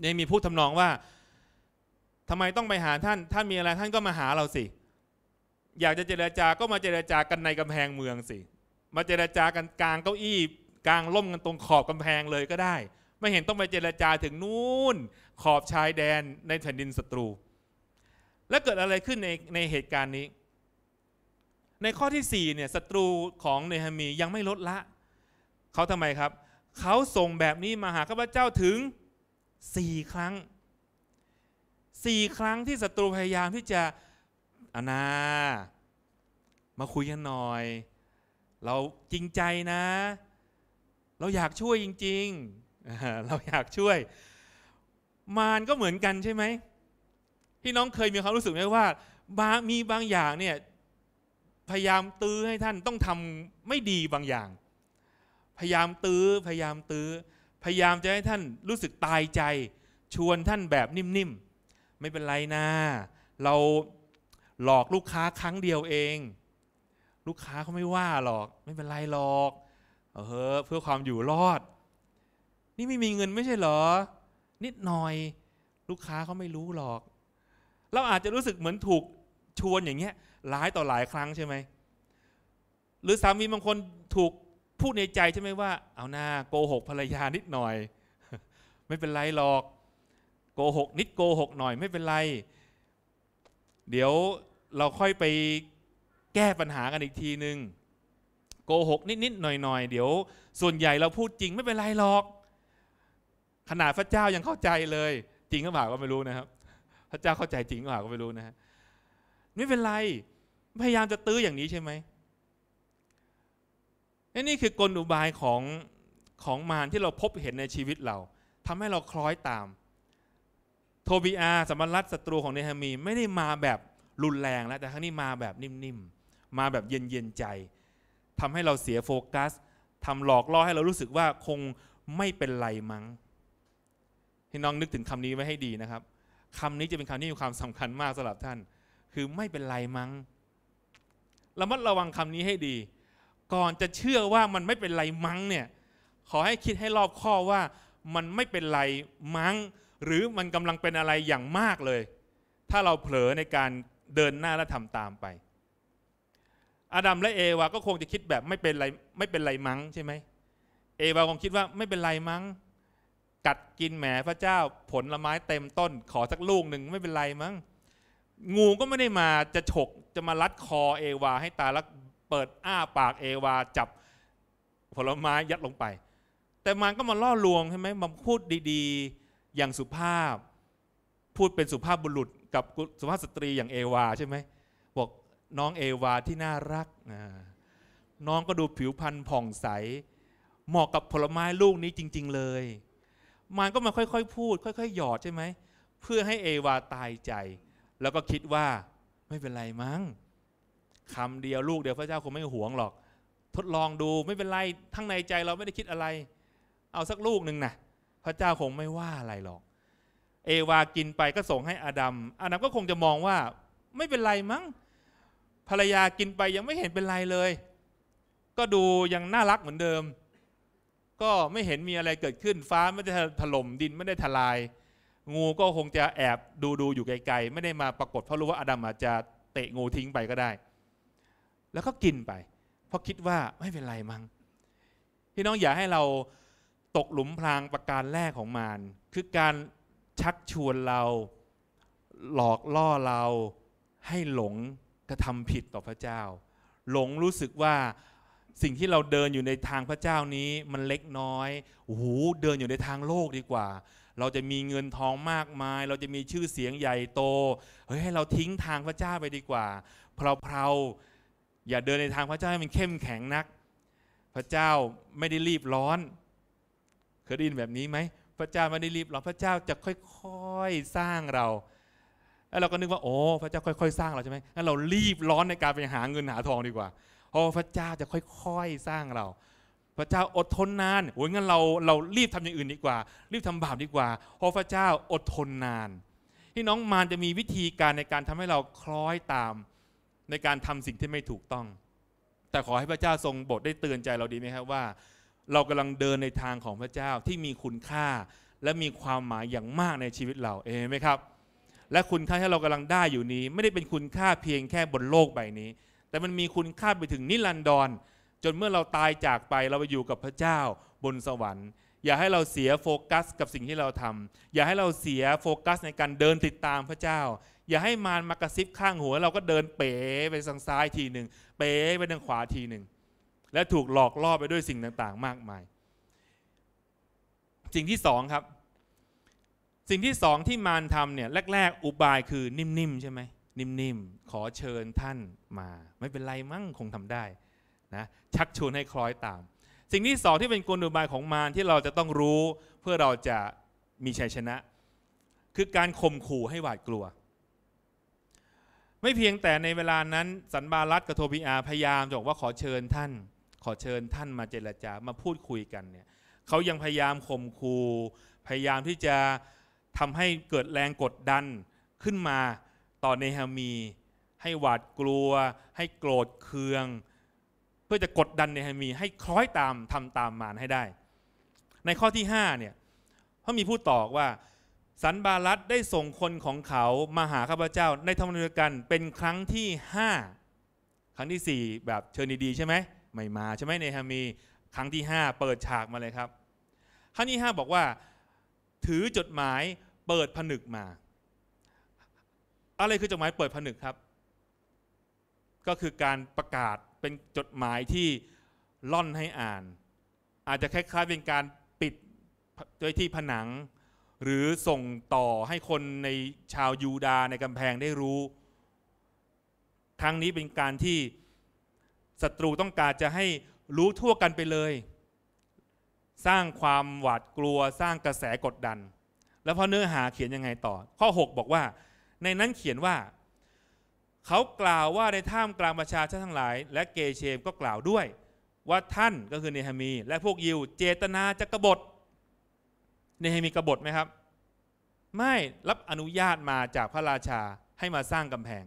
เนามีพูดทำนองว่าทำไมต้องไปหาท่านท่านมีอะไรท่านก็มาหาเราสิ อยากจะเจรจาก็มาเจรจากันในกำแพงเมืองสิ มาเจรจากันกลางเก้าอี้กลางล่มกันตรงขอบกำแพงเลยก็ได้ ไม่เห็นต้องไปเจรจาถึงนู่น ขอบชายแดนในแผ่นดินศัตรู และเกิดอะไรขึ้นในในเหตุการณ์นี้ในข้อที่4เนี่ยศัตรูของเนหามียังไม่ลดละ เขาทำไมครับ เขาส่งแบบนี้มาหาข้าพเจ้าถึง 4 ครั้ง 4 ครั้งที่ศัตรูพยายามที่จะอานามาคุยกันหน่อย เราจริงใจนะ เราอยากช่วยจริง ๆ เราอยากช่วย มารก็เหมือนกันใช่ไหมพี่น้องเคยมีความรู้สึกไหมว่าบามีบางอย่างเนี่ยพยายามตื้อให้ท่านต้องทำไม่ดีบางอย่าง พยายามตื้อพยายามตื้อพยายามจะให้ท่านรู้สึกตายใจ ชวนท่านแบบนิ่มๆ ไม่เป็นไรนะเราหลอกลูกค้าครั้งเดียวเอง ลูกค้าเขาไม่ว่าหรอกไม่เป็นไรหรอกเออเพื่อความอยู่รอด นี่ไม่มีเงินไม่ใช่หรอ นิดหน่อย ลูกค้าเขาไม่รู้หรอก เราอาจจะรู้สึกเหมือนถูกชวนอย่างเงี้ยหลายต่อหลายครั้งใช่ไหม หรือสามีบางคนถูก พูดในใจใช่ไหมว่า เอาหน้าโกหกภรรยานิดหน่อย ไม่เป็นไรหรอกโกหกนิดโกหกหน่อยไม่เป็นไร เดี๋ยวเราค่อยไปแก้ปัญหากันอีกทีหนึง โกหกนิดนิดหน่อยหน่อยเดี๋ยว ส่วนใหญ่เราพูดจริงไม่เป็นไรหรอก ขนาดพระเจ้ายังเข้าใจเลย จริงก็บ่าก็ไม่รู้นะครับ พระเจ้าเข้าใจจริงก็บ่าก็ไม่รู้นะฮะไม่เป็นไรพยายามจะตื้ออย่างนี้ใช่ไหมนี่คือกลอุบายของของมาร ที่เราพบเห็นในชีวิตเรา ทำให้เราคล้อยตาม โทบีอาสมรัตศัตรูของเนหามีไม่ได้มาแบบรุนแรงแล้วแต่ครั้งนี้มาแบบนิ่มๆมาแบบเย็นๆใจ ทำให้เราเสียโฟกัส ทำหลอกล่อให้เรารู้สึกว่าคงไม่เป็นไรมั้งให้น้องนึกถึงคำนี้ไว้ให้ดีนะครับ คำนี้จะเป็นคำที่มีความสำคัญมากสำหรับท่านคือไม่เป็นไรมั้งระมัดระวังคำนี้ให้ดีก่อนจะเชื่อว่ามันไม่เป็นไรมั้งเนี่ยขอให้คิดให้รอบข้อว่ามันไม่เป็นไรมั้ง หรือมันกำลังเป็นอะไรอย่างมากเลย ถ้าเราเผลอในการเดินหน้าและทำตามไป อาดัมและเอวาก็คงจะคิดแบบไม่เป็นไรไม่เป็นไรมั้งใช่ไหมเอวาคงคิดว่าไม่เป็นไรมั้งกัดกินแหมพระเจ้าผลไม้เต็มต้น ขอสักลูกหนึ่งไม่เป็นไรมั้ง งูก็ไม่ได้มาจะฉกจะมารัดคอเอวาให้ตายแล้วเปิดอ้าปากเอวาจับผลไม้ยัดลงไป แต่มันก็มาล่อลวงใช่ไหมมันพูดดีๆ อย่างสุภาพ พูดเป็นสุภาพบุรุษกับสุภาพสตรีอย่างเอวาใช่ไหมบอกน้องเอวาที่น่ารักน้องก็ดูผิวพรรณผ่องใส เหมาะกับผลไม้ลูกนี้จริงๆเลยมันก็มาค่อยๆพูดค่อยๆหยอดใช่ไหมเพื่อให้เอวาตายใจแล้วก็คิดว่าไม่เป็นไรมั้งคำเดียวลูกเดียวพระเจ้าคงไม่หวงหรอก ทดลองดูไม่เป็นไรทั้งในใจเราไม่ได้คิดอะไร เอาสักลูกหนึ่งนะ พระเจ้าคงไม่ว่าอะไรหรอก เอวากินไปก็ส่งให้อาดัมอาดัมก็คงจะมองว่าไม่เป็นไรมั้ง ภรรยากินไปยังไม่เห็นเป็นไรเลย ก็ดูยังน่ารักเหมือนเดิม ก็ไม่เห็นมีอะไรเกิดขึ้น ฟ้าไม่ได้ถล่มดินไม่ได้ทลายงูก็คงจะแอบดูดูอยู่ไกลๆไม่ได้มาปรากฏเพราะรู้ว่าอาดัมอาจจะเตะงูทิ้งไปก็ได้ แล้วก็กินไปเพราะคิดว่าไม่เป็นไรมั้งพี่น้องอย่าให้เราตกหลุมพรางประการแรกของมารคือการชักชวนเราหลอกล่อเราให้หลงกระทำผิดต่อพระเจ้า หลงรู้สึกว่าสิ่งที่เราเดินอยู่ในทางพระเจ้านี้มันเล็กน้อยโอ้โหเดินอยู่ในทางโลกดีกว่าเราจะมีเงินทองมากมาย เราจะมีชื่อเสียงใหญ่โต เฮ้ยให้เราทิ้งทางพระเจ้าไปดีกว่า เพราๆอย่าเดินในทางพระเจ้าให้มันเข้มแข็งนัก พระเจ้าไม่ได้รีบร้อน เคยได้ยินแบบนี้ไหม พระเจ้าไม่ได้รีบร้อนพระเจ้าจะค่อย ๆ สร้างเรา แล้วเราก็นึกว่า โอ้ พระเจ้าค่อย ๆ สร้างเราใช่ไหมงั้นเรารีบร้อนในการไปหาเงินหาทองดีกว่า เพราะพระเจ้าจะค่อยๆสร้างเราพระเจ้าอดทนนาน โอ้ยงั้นเราเรารีบทำอย่างอื่นดีกว่า รีบทำบาปดีกว่า เพราะพระเจ้าอดทนนานพี่น้องมารจะมีวิธีการในการทำให้เราคล้อยตามในการทำสิ่งที่ไม่ถูกต้อง แต่ขอให้พระเจ้าทรงบทได้เตือนใจเราดีไหมครับว่า เรากำลังเดินในทางของพระเจ้าที่มีคุณค่าและมีความหมายอย่างมากในชีวิตเราเองไหมครับ และคุณค่าที่เรากำลังได้อยู่นี้ ไม่ได้เป็นคุณค่าเพียงแค่บนโลกใบนี้ แต่มันมีคุณค่าไปถึงนิรันดรจนเมื่อเราตายจากไปเราไปอยู่กับพระเจ้า บนสวรรค์อย่าให้เราเสียโฟกัสกับสิ่งที่เราทำ อย่าให้เราเสียโฟกัสในการเดินติดตามพระเจ้า อย่าให้มารมากระซิบข้างหัว เราก็เดินเป๋ไปทางซ้ายทีหนึ่งเป๋ไปทางขวาทีหนึ่งและถูกหลอกล่อไปด้วยสิ่งต่างๆมากมาย สิ่งที่สองครับ สิ่งที่สองที่มารทำเนี่ยแรก ๆ อุบายคือนิ่มๆใช่ไหมนิ่มๆขอเชิญท่านมา ไม่เป็นไรมั่งคงทำได้นะชักชวนให้คล้อยตาม สิ่งที่สองที่เป็นกลอุบายของมารที่เราจะต้องรู้เพื่อเราจะมีชัยชนะ คือการข่มขู่ให้หวาดกลัว ไม่เพียงแต่ในเวลานั้น สันบาลัตกับโทบิอาพยายามจะบอกว่าขอเชิญท่าน ขอเชิญท่านมาเจรจามาพูดคุยกันเนี่ยเขายังพยายามข่มขู่พยายามที่จะทำให้เกิดแรงกดดัน ขึ้นมาต่อเนฮามีให้หวาดกลัว ให้โกรธเคืองเพื่อจะกดดันเนหมีให้คล้อยตาม ทำตามมารให้ได้ ในข้อที่ 5เนี่ยพระมีพูดต่อว่า สันบาลัตได้ส่งคนของเขามาหาข้าพเจ้า ในธรรมนูญกันเป็นครั้งที่ 5 ครั้งที่ 4 แบบเชิญดีๆใช่ไหมไม่มาใช่ไหมเนหมีครั้งที่ 5 เปิดฉากมาเลยครับ ครั้งที่ 5 บอกว่า ถือจดหมายเปิดผนึกมา อะไรคือจดหมายเปิดผนึกครับ ก็คือการประกาศเป็นจดหมายที่ล่อนให้อ่าน อาจจะคล้ายๆ เป็นการปิดโดยที่ผนัง หรือส่งต่อให้คนในชาวยูดาในกำแพงได้รู้ครั้งนี้เป็นการที่ศัตรูต้องการจะให้รู้ทั่วกันไปเลย สร้างความหวาดกลัวสร้างกระแสกดดัน แล้วพอเนื้อหาเขียนยังไงต่อ ข้อ 6 บอกว่าในนั้นเขียนว่าเขากล่าวว่าในท่ามกลางประชาชนทั้งหลาย และเกเชม ก็กล่าวด้วย ว่าท่านก็คือเนหมี และพวกยิวเจตนาจะกบฏเนหมีกบฏไหมครับ ไม่รับอนุญาตมาจากพระราชาให้มาสร้างกำแพง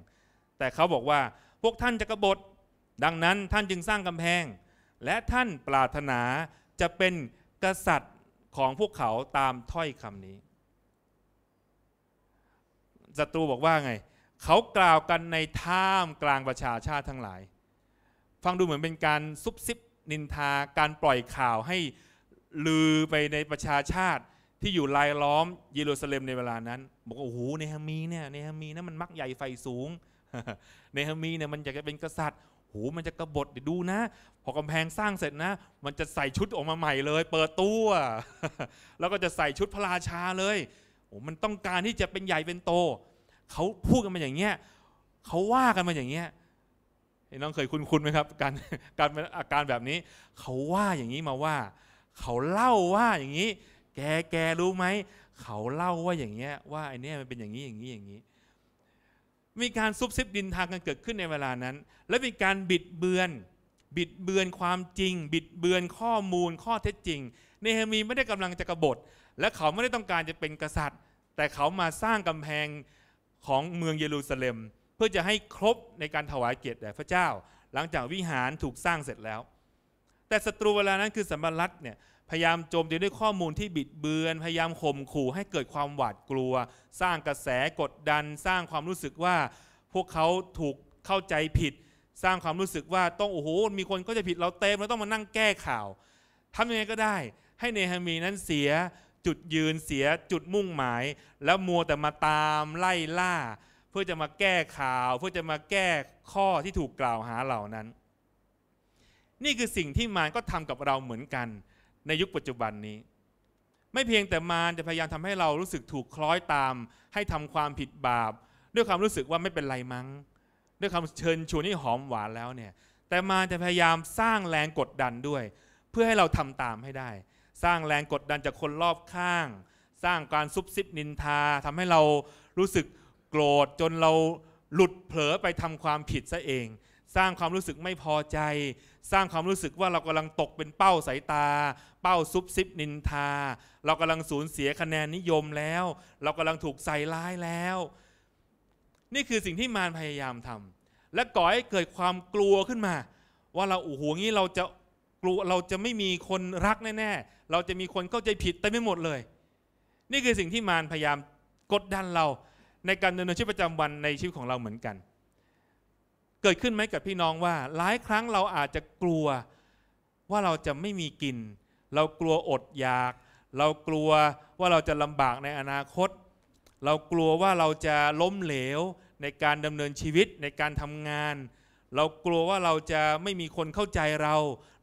แต่เขาบอกว่าพวกท่านจะกบฏ ดังนั้นท่านจึงสร้างกำแพง และท่านปรารถนาจะเป็นกษัตริย์ของพวกเขาตามถ้อยคำนี้ศัตรูบอกว่าไงเขากล่าวกันในท่ามกลางประชาชาติทั้งหลาย ฟังดูเหมือนเป็นการซุบซิบนินทาการปล่อยข่าวให้ ลือไปในประชาชาติที่อยู่รายล้อมเยรูซาเล็มในเวลานั้น บอกว่าโอ้โหเนฮามีเนี่ยเนฮามีนะมันมักใหญ่ไฟสูง เนฮามีเนี่ยมันอยากจะเป็นกษัตริย์โหมันจะกบฏเดี๋ยวดูนะ พอกำแพงสร้างเสร็จนะ มันจะใส่ชุดออกมาใหม่เลยเปิดตัวแล้วก็จะใส่ชุดพระราชาเลยโอ้มันต้องการที่จะเป็นใหญ่เป็นโตเขาพูดกันมาอย่างเงี้ย เขาว่ากันมาอย่างเงี้ยน้องเคยคุ้นๆไหมครับ การการอาการแบบนี้ เขาว่าอย่างนี้มาว่า เขาเล่าว่าอย่างนี้ แกแกรู้ไหม เขาเล่าว่าอย่างเงี้ยว่าไอเนี้ยมันเป็นอย่างนี้อย่างนี้อย่างนี้ มีการซุบซิบดินทางกันเกิดขึ้นในเวลานั้น และมีการบิดเบือน บิดเบือนความจริง บิดเบือนข้อมูลข้อเท็จจริง เนเฮมีไม่ได้กำลังจะกบฏ และเขาไม่ได้ต้องการจะเป็นกษัตริย์ แต่เขามาสร้างกำแพงของเมืองเยรูซาเล็ม เพื่อจะให้ครบในการถวายเกียรติแด่พระเจ้า หลังจากวิหารถูกสร้างเสร็จแล้ว แต่ศัตรูเวลานั้นคือสัมบัติเนี่ยพยายามโจมตีด้วยข้อมูลที่บิดเบือน พยายามข่มขู่ให้เกิดความหวาดกลัว สร้างกระแสกดดัน สร้างความรู้สึกว่าพวกเขาถูกเข้าใจผิด สร้างความรู้สึกว่าต้องโอ้โหมีคนก็จะผิดเราเต็มเราต้องมานั่งแก้ข่าวทำยังไงก็ได้ ให้เนฮามีนั้นเสียจุดยืนเสียจุดมุ่งหมาย แล้วมัวแต่มาตามไล่ล่า เพื่อจะมาแก้ข่าว เพื่อจะมาแก้ข้อที่ถูกกล่าวหาเหล่านั้น นี่คือสิ่งที่มารก็ทำกับเราเหมือนกันในยุคปัจจุบันนี้ ไม่เพียงแต่มารจะพยายามทำให้เรารู้สึกถูกคล้อยตาม ให้ทำความผิดบาป ด้วยความรู้สึกว่าไม่เป็นไรมั้ง ด้วยคำเชิญชวนที่หอมหวานแล้วเนี่ยแต่มารจะพยายามสร้างแรงกดดันด้วย เพื่อให้เราทำตามให้ได้สร้างแรงกดดันจากคนรอบข้าง สร้างการซุบซิบนินทาทำให้เรารู้สึกโกรธจนเราหลุดเผลอไปทำความผิดซะเอง สร้างความรู้สึกไม่พอใจ สร้างความรู้สึกว่าเรากำลังตกเป็นเป้าสายตา เป้าซุบซิบนินทา เรากำลังสูญเสียคะแนนนิยมแล้ว เรากำลังถูกใส่ร้ายแล้ว นี่คือสิ่งที่มารพยายามทำและก่อให้เกิดความกลัวขึ้นมา ว่าเราโอ้โหงี้เราจะกลัวเราจะไม่มีคนรักแน่ ๆ เราจะมีคนเข้าใจผิดแต่ไม่หมดเลย นี่คือสิ่งที่มารพยายามกดดันเรา ในการดำเนินชีวิตประจำวันในชีวิตของเราเหมือนกัน เกิดขึ้นไหมกับพี่น้องว่าหลายครั้งเราอาจจะกลัวว่าเราจะไม่มีกิน เรากลัวอดอยาก เรากลัวว่าเราจะลำบากในอนาคต เรากลัวว่าเราจะล้มเหลวในการดำเนินชีวิตในการทำงานเรากลัวว่าเราจะไม่มีคนเข้าใจเรา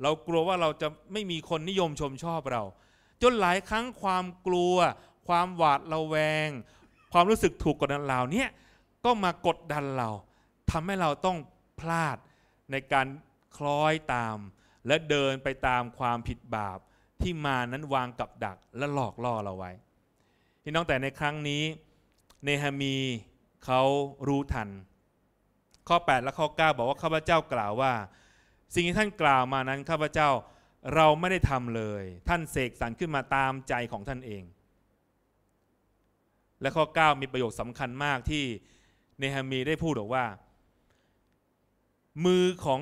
เรากลัวว่าเราจะไม่มีคนนิยมชมชอบเราจนหลายครั้งความกลัว ความหวาดระแวง ความรู้สึกถูกกดดันเหล่านี้ก็มากดดันเราทำให้เราต้องพลาดในการคล้อยตาม และเดินไปตามความผิดบาปที่มานั้นวางกับดักและหลอกล่อเราไว้พี่น้องแต่ในครั้งนี้เนฮามีเขารู้ทันข้อ8และข้อ9บอกว่าข้าพเจ้ากล่าวว่า สิ่งที่ท่านกล่าวมานั้นข้าพเจ้าเราไม่ได้ทำเลยท่านเสกสรรขึ้นมาตามใจของท่านเอง และข้อ 9 มีประโยคสำคัญมากที่เนฮามีได้พูดบอกว่า มือของ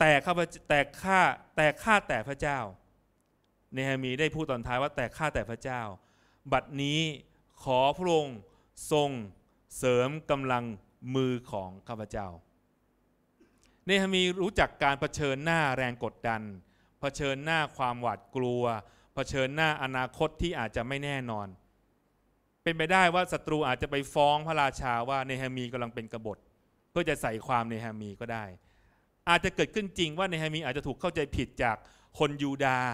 แต่ข้าแต่ข้าแต่ข้าแต่พระเจ้าเนฮามีได้พูดตอนท้ายว่าแต่ข้าแต่พระเจ้าบัดนี้ขอพระองค์ทรง เสริมกำลังมือของข้าพเจ้า เนหามีรู้จักการเผชิญหน้าแรงกดดัน เผชิญหน้าความหวาดกลัว เผชิญหน้าอนาคตที่อาจจะไม่แน่นอน เป็นไปได้ว่าศัตรูอาจจะไปฟ้องพระราชาว่าเนหามีกำลังเป็นกบฏ เพื่อจะใส่ความเนหามีก็ได้ อาจจะเกิดขึ้นจริงว่าเนหามีอาจจะถูกเข้าใจผิดจากคนยูดาห์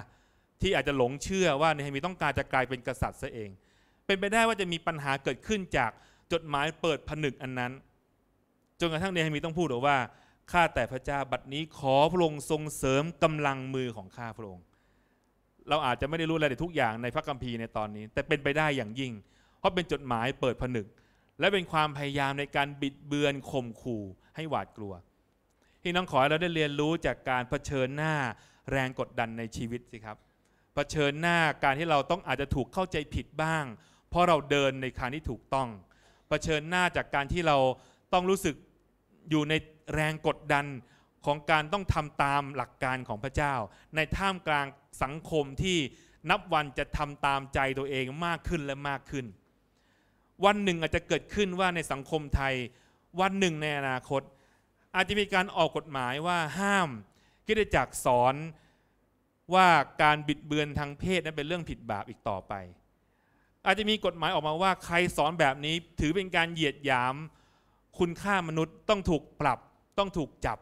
ที่อาจจะหลงเชื่อว่าเนหามีต้องการจะกลายเป็นกษัตริย์ซะเอง เป็นไปได้ว่าจะมีปัญหาเกิดขึ้นจากจดหมายเปิดผนึกอันนั้นจนกระทั่งเนหมีต้องพูดออกว่าข้าแต่พระเจ้าบัดนี้ขอพระองค์ทรงเสริมกำลังมือของข้าพระองค์เราอาจจะไม่ได้รู้อละไรทุกอย่างในพระคัมภีร์ในตอนนี้ แต่เป็นไปได้อย่างยิ่ง เพราะเป็นจดหมายเปิดผนึก และเป็นความพยายามในการบิดเบือนข่มขู่ให้หวาดกลัวพี่น้องขอให้เราได้เรียนรู้จากการเผชิญหน้าแรงกดดันในชีวิตสิครับเผชิญหน้าการที่เราต้องอาจจะถูกเข้าใจผิดบ้าง เพราะเราเดินในทางที่ถูกต้องเผชิญหน้าจากการที่เราต้องรู้สึกอยู่ในแรงกดดันของการต้องทำตามหลักการของพระเจ้า ในท่ามกลางสังคมที่นับวันจะทำตามใจตัวเองมากขึ้นและมากขึ้น วันหนึ่งอาจจะเกิดขึ้นว่าในสังคมไทยวันหนึ่งในอนาคต อาจจะมีการออกกฎหมายว่าห้ามกิจจักสอนว่าการบิดเบือนทางเพศนั้นเป็นเรื่องผิดบาปอีกต่อไป อาจจะมีกฎหมายออกมาว่าใครสอนแบบนี้ถือเป็นการเหยียดหยามคุณค่ามนุษย์ต้องถูกปรับต้องถูกจับ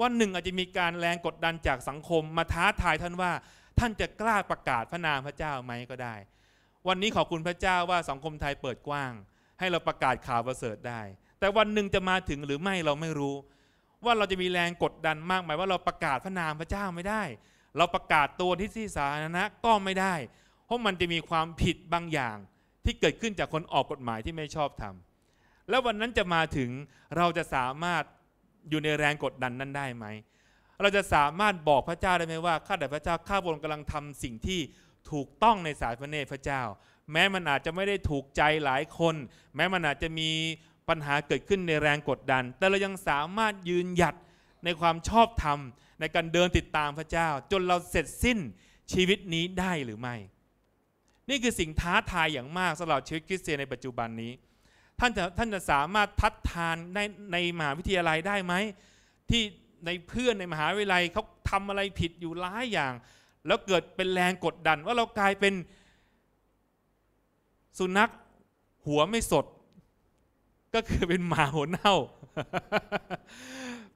ว่าหนึ่งอาจจะมีการแรงกดดันจากสังคมมาท้าทายท่านว่า ท่านจะกล้าประกาศพระนามพระเจ้าไหมก็ได้ วันนี้ขอบคุณพระเจ้าว่าสังคมไทยเปิดกว้าง ให้เราประกาศข่าวประเสริฐได้ แต่วันหนึ่งจะมาถึงหรือไม่เราไม่รู้ ว่าเราจะมีแรงกดดันมากไหม ว่าเราประกาศพระนามพระเจ้าไม่ได้ เราประกาศตัวที่ที่สาธารณะก็ไม่ได้เพราะมันจะมีความผิดบางอย่าง ที่เกิดขึ้นจากคนออกกฎหมายที่ไม่ชอบทำแล้ววันนั้นจะมาถึงเราจะสามารถอยู่ในแรงกดดันนั้นได้ไหม เราจะสามารถบอกพระเจ้าได้ไหมว่าข้าแต่พระเจ้าข้าพระองค์กำลังทำสิ่งที่ถูกต้องในสายพระเนตรพระเจ้าแม้มันอาจจะไม่ได้ถูกใจหลายคน แม้มันอาจจะมีปัญหาเกิดขึ้นในแรงกดดัน แต่เรายังสามารถยืนหยัดในความชอบธรรมในการเดินติดตามพระเจ้าจนเราเสร็จสิ้นชีวิตนี้ได้หรือไม่นี่คือสิ่งท้าทายอย่างมากสำหรับชีวิตคริสเตียนในปัจจุบันนี้ท่านจะท่านจะสามารถพัดทานในในมหาวิทยาลัยได้ไหมที่ในเพื่อนในมหาวิทยาลัยเขาทำอะไรผิดอยู่หลายอย่าง แล้วเกิดเป็นแรงกดดัน ว่าเรากลายเป็น สุนัขหัวไม่สด ก็คือเป็นหมาหัวเน่า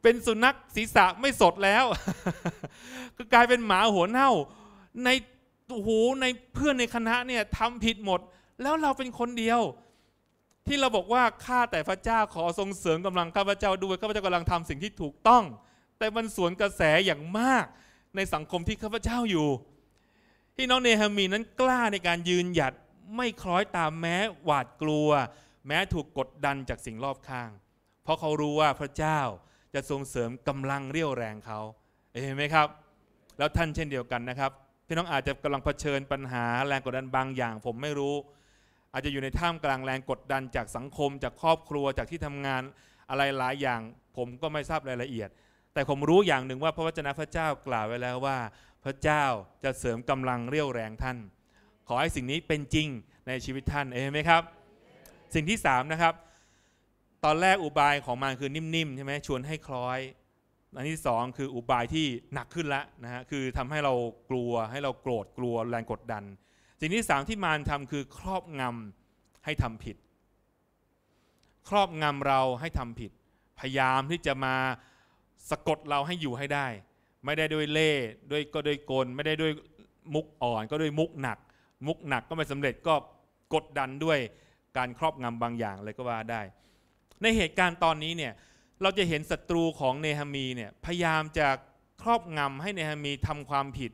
เป็นสุนัขศีรษะไม่สดแล้ว ก็กลายเป็นหมาหัวเน่าในโอ้โหในเพื่อนในคณะเนี่ยทำผิดหมด แล้วเราเป็นคนเดียวที่เราบอกว่า ข้าแต่พระเจ้าขอทรงเสริมกำลังข้าพเจ้าด้วยข้าพเจ้ากำลังทำสิ่งที่ถูกต้อง แต่มันสวนกระแสอย่างมากในสังคมที่ข้าพเจ้าอยู่ที่น้องเนฮามีนั้นกล้าในการยืนหยัดไม่คล้อยตามแม้หวาดกลัว แม้ถูกกดดันจากสิ่งรอบข้าง เพราะเขารู้ว่าพระเจ้าจะทรงเสริมกำลังเรี่ยวแรงเขาเห็นไหมครับ แล้วท่านเช่นเดียวกันนะครับพี่น้องอาจจะกำลังเผชิญปัญหาแรงกดดันบางอย่าง ผมไม่รู้อาจจะอยู่ในท่ามกลางแรงกดดันจากสังคมจากครอบครัวจากที่ทำงานอะไรหลายอย่าง ผมก็ไม่ทราบรายละเอียด แต่ผมรู้อย่างหนึ่งว่าพระวจนะพระเจ้ากล่าวไว้แล้วว่า พระเจ้าจะเสริมกำลังเรี่ยวแรงท่าน ขอให้สิ่งนี้เป็นจริงในชีวิตท่านเห็นไหมครับสิ่งที่3นะครับตอนแรกอุบายของมันคือนิ่มๆใช่ไหมชวนให้คล้อยอันที่ 2 คืออุบายที่หนักขึ้นแล้วนะฮะคือทำให้เรากลัวให้เราโกรธกลัวแรงกดดันสิ่งที่สามที่มารทำคือครอบงำให้ทำผิด ครอบงำเราให้ทำผิด พยายามที่จะมาสะกดเราให้อยู่ให้ได้ ไม่ได้ด้วยเล่ด้วยก็ด้วยกลไม่ได้ด้วยมุกอ่อนก็ด้วยมุกหนัก มุกหนักก็ไม่สำเร็จก็กดดันด้วยการครอบงำบางอย่างเลยก็ว่าได้ ในเหตุการณ์ตอนนี้เนี่ยเราจะเห็นศัตรูของเนหามีเนี่ยพยายามจะครอบงำให้เนหามีทำความผิด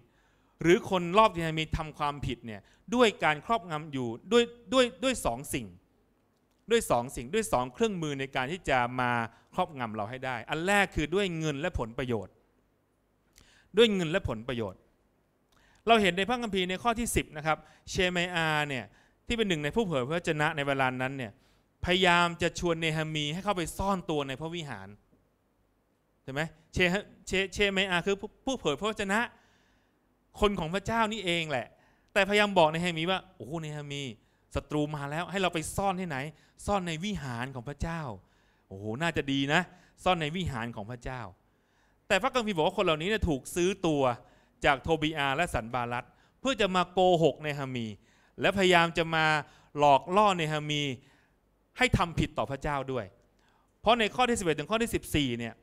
หรือคนรอบดินามีทำความผิดเนี่ย ด้วยการครอบงำอยู่ด้วยด้วยด้วยสองสิ่ง ด้วยสองสิ่งด้วยสองเครื่องมือในการที่จะมาครอบงำเราให้ได้ อันแรกคือด้วยเงินและผลประโยชน์ ด้วยเงินและผลประโยชน์ เราเห็นในพระคัมภีร์ในข้อที่ 10 นะครับ เชเมอาเนี่ย ที่เป็นหนึ่งในผู้เผยพระชนะในเวลานั้นเนี่ยพยายามจะชวนเนฮามีให้เข้าไปซ่อนตัวในพระวิหารใช่ไหมเชเชเชเมอาคือผู้เผยพระชนะคนของพระเจ้านี่เองแหละ แต่พยายามบอกในเฮมีว่าโอ้โหในเฮมีศัตรูมาแล้วให้เราไปซ่อนที่ไหน ซ่อนในวิหารของพระเจ้าโอ้โหน่าจะดีนะ ซ่อนในวิหารของพระเจ้า แต่พระกังพีบอกว่าคนเหล่านี้เนี่ยถูกซื้อตัวจากโทบีอาและสันบาลัตเพื่อจะมาโกหกในฮามี และพยายามจะมาหลอกล่อในฮามี ให้ทำผิดต่อพระเจ้าด้วย เพราะในข้อที่ 11 ถึงข้อที่ 14เนี่ย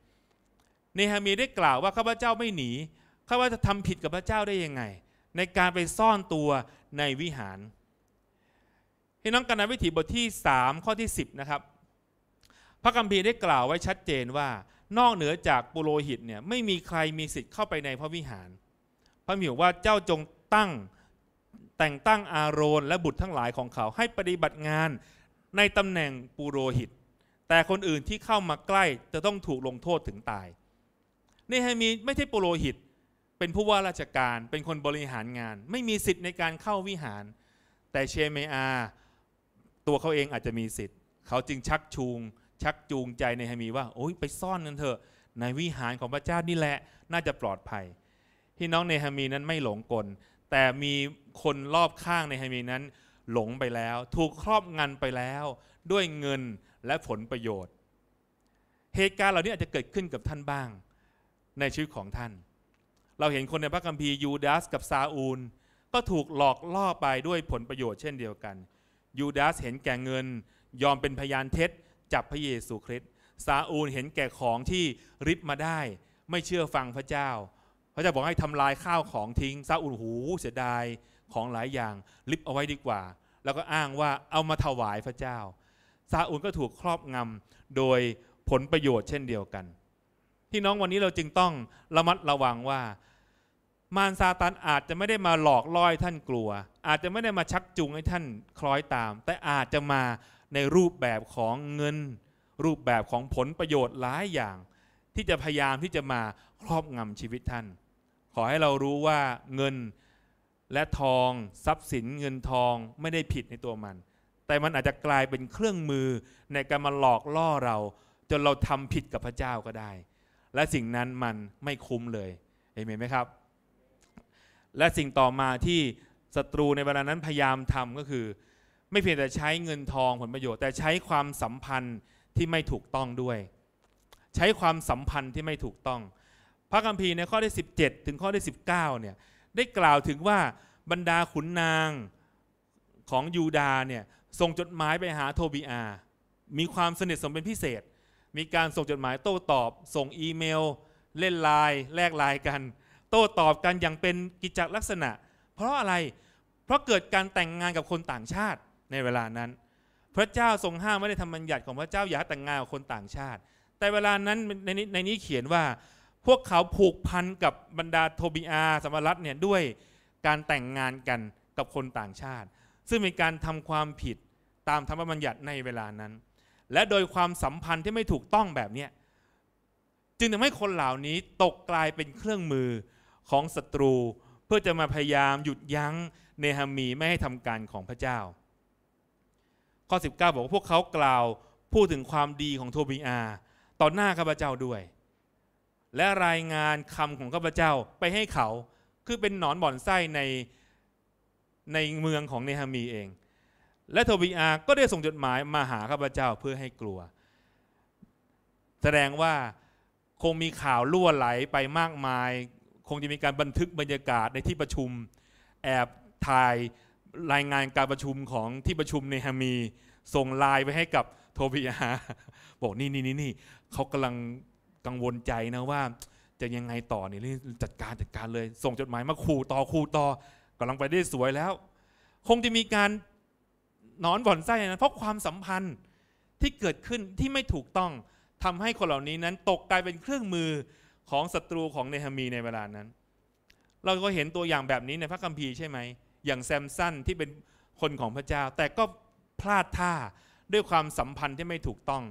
ในฮามีได้กล่าวว่าข้าพเจ้าไม่หนีข้าว่าจะทำผิดกับพระเจ้าได้ยังไง ในการไปซ่อนตัวในวิหารพี่น้องกันนาวิถีบทที่ 3 ข้อที่10นะครับ พระคัมภีร์ได้กล่าวไว้ชัดเจนว่า นอกเหนือจากปุโรหิตเนี่ย ไม่มีใครมีสิทธิ์เข้าไปในพระวิหาร พระมีวว่าเจ้าจงตั้ง แต่งตั้งอาโรนและบุตรทั้งหลายของเขาให้ปฏิบัติงานในตำแหน่งปุโรหิต แต่คนอื่นที่เข้ามาใกล้จะต้องถูกลงโทษถึงตาย นี่ให้มีไม่ใช่ปุโรหิตเป็นผู้ว่าราชการเป็นคนบริหารงานไม่มีสิทธิ์ในการเข้าวิหาร แต่เชเมอา ตัวเขาเองอาจจะมีสิทธิ์เขาจึงชักชูงชักจูงใจในฮามีว่าโอ้ยไปซ่อนกันเถอะ ในวิหารของพระเจ้านี่แหละน่าจะปลอดภัยที่น้องในฮามีนั้นไม่หลงกลแต่มีคนรอบข้างในฮามีนั้นหลงไปแล้วถูกครอบงำไปแล้วด้วยเงินและผลประโยชน์ เหตุการณ์เหล่านี้อาจจะเกิดขึ้นกับท่านบ้างในชีวิตของท่านเราเห็นคนในพระคัมภีร์ยูดาส กับซาอูลก็ถูกหลอกล่อไปด้วยผลประโยชน์เช่นเดียวกัน ยูดาส เห็นแก่เงินยอมเป็นพยานเท็จจับพระเยซูคริสต์ซาอูลเห็นแก่ของที่ริบมาได้ไม่เชื่อฟังพระเจ้า พระเจ้าบอกให้ทำลายข้าวของทิ้งซาอูลหูเสียดายของหลายอย่าง ริบเอาไว้ดีกว่า แล้วก็อ้างว่าเอามาถวายพระเจ้าซาอูลก็ถูกครอบงำโดยผลประโยชน์เช่นเดียวกันพี่น้องวันนี้เราจึงต้องระมัดระวังว่ามารซาตานอาจจะไม่ได้มาหลอกล่อให้ท่านกลัว อาจจะไม่ได้มาชักจูงให้ท่านคล้อยตาม แต่อาจจะมาในรูปแบบของเงิน รูปแบบของผลประโยชน์หลายอย่าง ที่จะพยายามที่จะมาครอบงำชีวิตท่าน ขอให้เรารู้ว่าเงินและทองทรัพย์สินเงินทองไม่ได้ผิดในตัวมัน แต่มันอาจจะกลายเป็นเครื่องมือในการมาหลอกล่อเรา จนเราทำผิดกับพระเจ้าก็ได้ และสิ่งนั้นมันไม่คุ้มเลยเห็นไหมครับและสิ่งต่อมาที่ศัตรูในเวลานั้นพยายามทำก็คือ ไม่เพียงแต่ใช้เงินทองผลประโยชน์แต่ใช้ความสัมพันธ์ที่ไม่ถูกต้องด้วย ใช้ความสัมพันธ์ที่ไม่ถูกต้อง พระคัมภีร์ในข้อที่17 ถึงข้อที่19เนี่ยได้กล่าวถึงว่าบรรดาขุนนางของยูดาเนี่ยส่งจดหมายไปหาโทบีอา มีความสนิทสนมเป็นพิเศษ มีการส่งจดหมายโต้ตอบ ส่งอีเมลเล่นไลน์แลกไลน์กันโต้ตอบกันอย่างเป็นกิจลักษณะ เพราะอะไร เพราะเกิดการแต่งงานกับคนต่างชาติในเวลานั้น พระเจ้าทรงห้ามไม่ได้ทำบัญญัติของพระเจ้าอย่าแต่งงานกับคนต่างชาติ แต่เวลานั้นในในนี้เขียนว่าพวกเขาผูกพันกับบรรดาโทบิอาสมรัตเนี่ยด้วยการแต่งงานกันกับคนต่างชาติ ซึ่งเป็นการทำความผิดตามธรรมบัญญัติในเวลานั้น และโดยความสัมพันธ์ที่ไม่ถูกต้องแบบนี้จึงทำให้คนเหล่านี้ตกกลายเป็นเครื่องมือของศัตรูเพื่อจะมาพยายามหยุดยั้งเนหามีไม่ ให้ทำการของพระเจ้า ข้อ 19 บอกว่าพวกเขากล่าวพูดถึงความดีของโทบีอาต่อหน้าข้าพเจ้าด้วย และรายงานคำของข้าพเจ้าไปให้เขาคือเป็นหนอนบ่อนไส้ในในเมืองของเนหามีเอง และโทบีอาก็ได้ส่งจดหมายมาหาข้าพเจ้าเพื่อให้กลัว แสดงว่าคงมีข่าวล่วไหลไปมากมายคงจะมีการบันทึกบรรยากาศในที่ประชุมแอบถ่าย รายงานการประชุมของที่ประชุมในฮามีส่งไลน์ไปให้กับโทบิยา บอกนี่นี่นี่นี่เขากำลังกังวลใจนะว่า จะยังไงต่อนี่จัดการจัดการเลย ส่งจดหมายมาขู่ต่อขู่ต่อกำลังไปได้สวยแล้ว คงจะมีการนอนบ่อนไส้นะเพราะความสัมพันธ์ที่เกิดขึ้นที่ไม่ถูกต้องทำให้คนเหล่านี้นั้น ตกกลายเป็นเครื่องมือของศัตรูของ เนหมีในเวลานั้น เราก็เห็นตัวอย่างแบบนี้ในพระคัมภีร์ใช่ไหม อย่างแซมสันที่เป็นคนของพระเจ้า แต่ก็พลาดท่าด้วยความสัมพันธ์ที่ไม่ถูกต้อง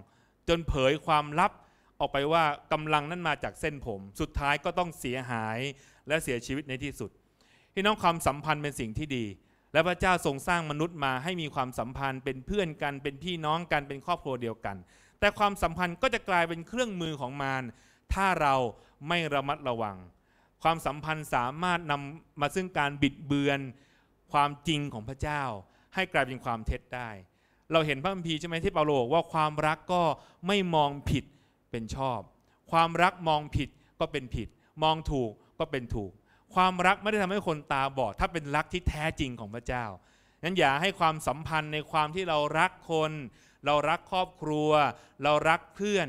จนเผยความลับออกไปว่ากำลังนั้นมาจากเส้นผม สุดท้ายก็ต้องเสียหายและเสียชีวิตในที่สุดพี่น้องความสัมพันธ์เป็นสิ่งที่ดี และพระเจ้าทรงสร้างมนุษย์มาให้มีความสัมพันธ์เป็นเพื่อนกัน เป็นพี่น้องกันเป็นครอบครัวเดียวกัน แต่ความสัมพันธ์ก็จะกลายเป็นเครื่องมือของมารถ้าเราไม่ระมัดระวัง ความสัมพันธ์สามารถนำมาซึ่งการบิดเบือนความจริงของพระเจ้า ให้กลายเป็นความเท็จได้ เราเห็นพระคัมภีร์ใช่ไหมที่เปาโลบอกว่าความรักก็ไม่มองผิดเป็นชอบ ความรักมองผิดก็เป็นผิด มองถูกก็เป็นถูก ความรักไม่ได้ทำให้คนตาบอดถ้าเป็นรักที่แท้จริงของพระเจ้านั้นอย่าให้ความสัมพันธ์ในความที่เรารักคน เรารักครอบครัว เรารักเพื่อน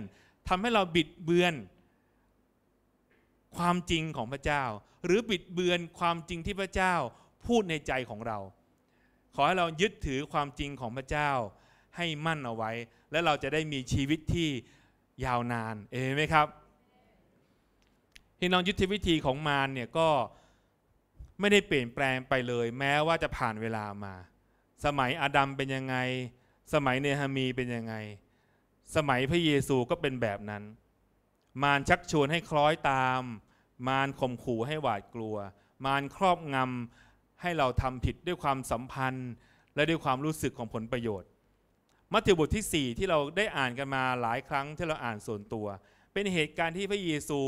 ทำให้เราบิดเบือนความจริงของพระเจ้าหรือบิดเบือนความจริงที่พระเจ้าพูดในใจของเรา ขอให้เรายึดถือความจริงของพระเจ้าให้มั่นเอาไว้ และเราจะได้มีชีวิตที่ยาวนานเอไหมครับพี่น้องยุทธวิธีของมารเนี่ยก็ไม่ได้เปลี่ยนแปลงไปเลยแม้ว่าจะผ่านเวลามา สมัยอาดัมเป็นยังไงสมัยเนหามีเป็นยังไงสมัยพระเยซูก็เป็นแบบนั้นมารชักชวนให้คล้อยตาม มารข่มขู่ให้หวาดกลัว มารครอบงำให้เราทำผิดด้วยความสัมพันธ์และด้วยความรู้สึกของผลประโยชน์ มัทธิวบทที่ 4 ที่เราได้อ่านกันมาหลายครั้งที่เราอ่านส่วนตัว เป็นเหตุการณ์ที่พระเยซู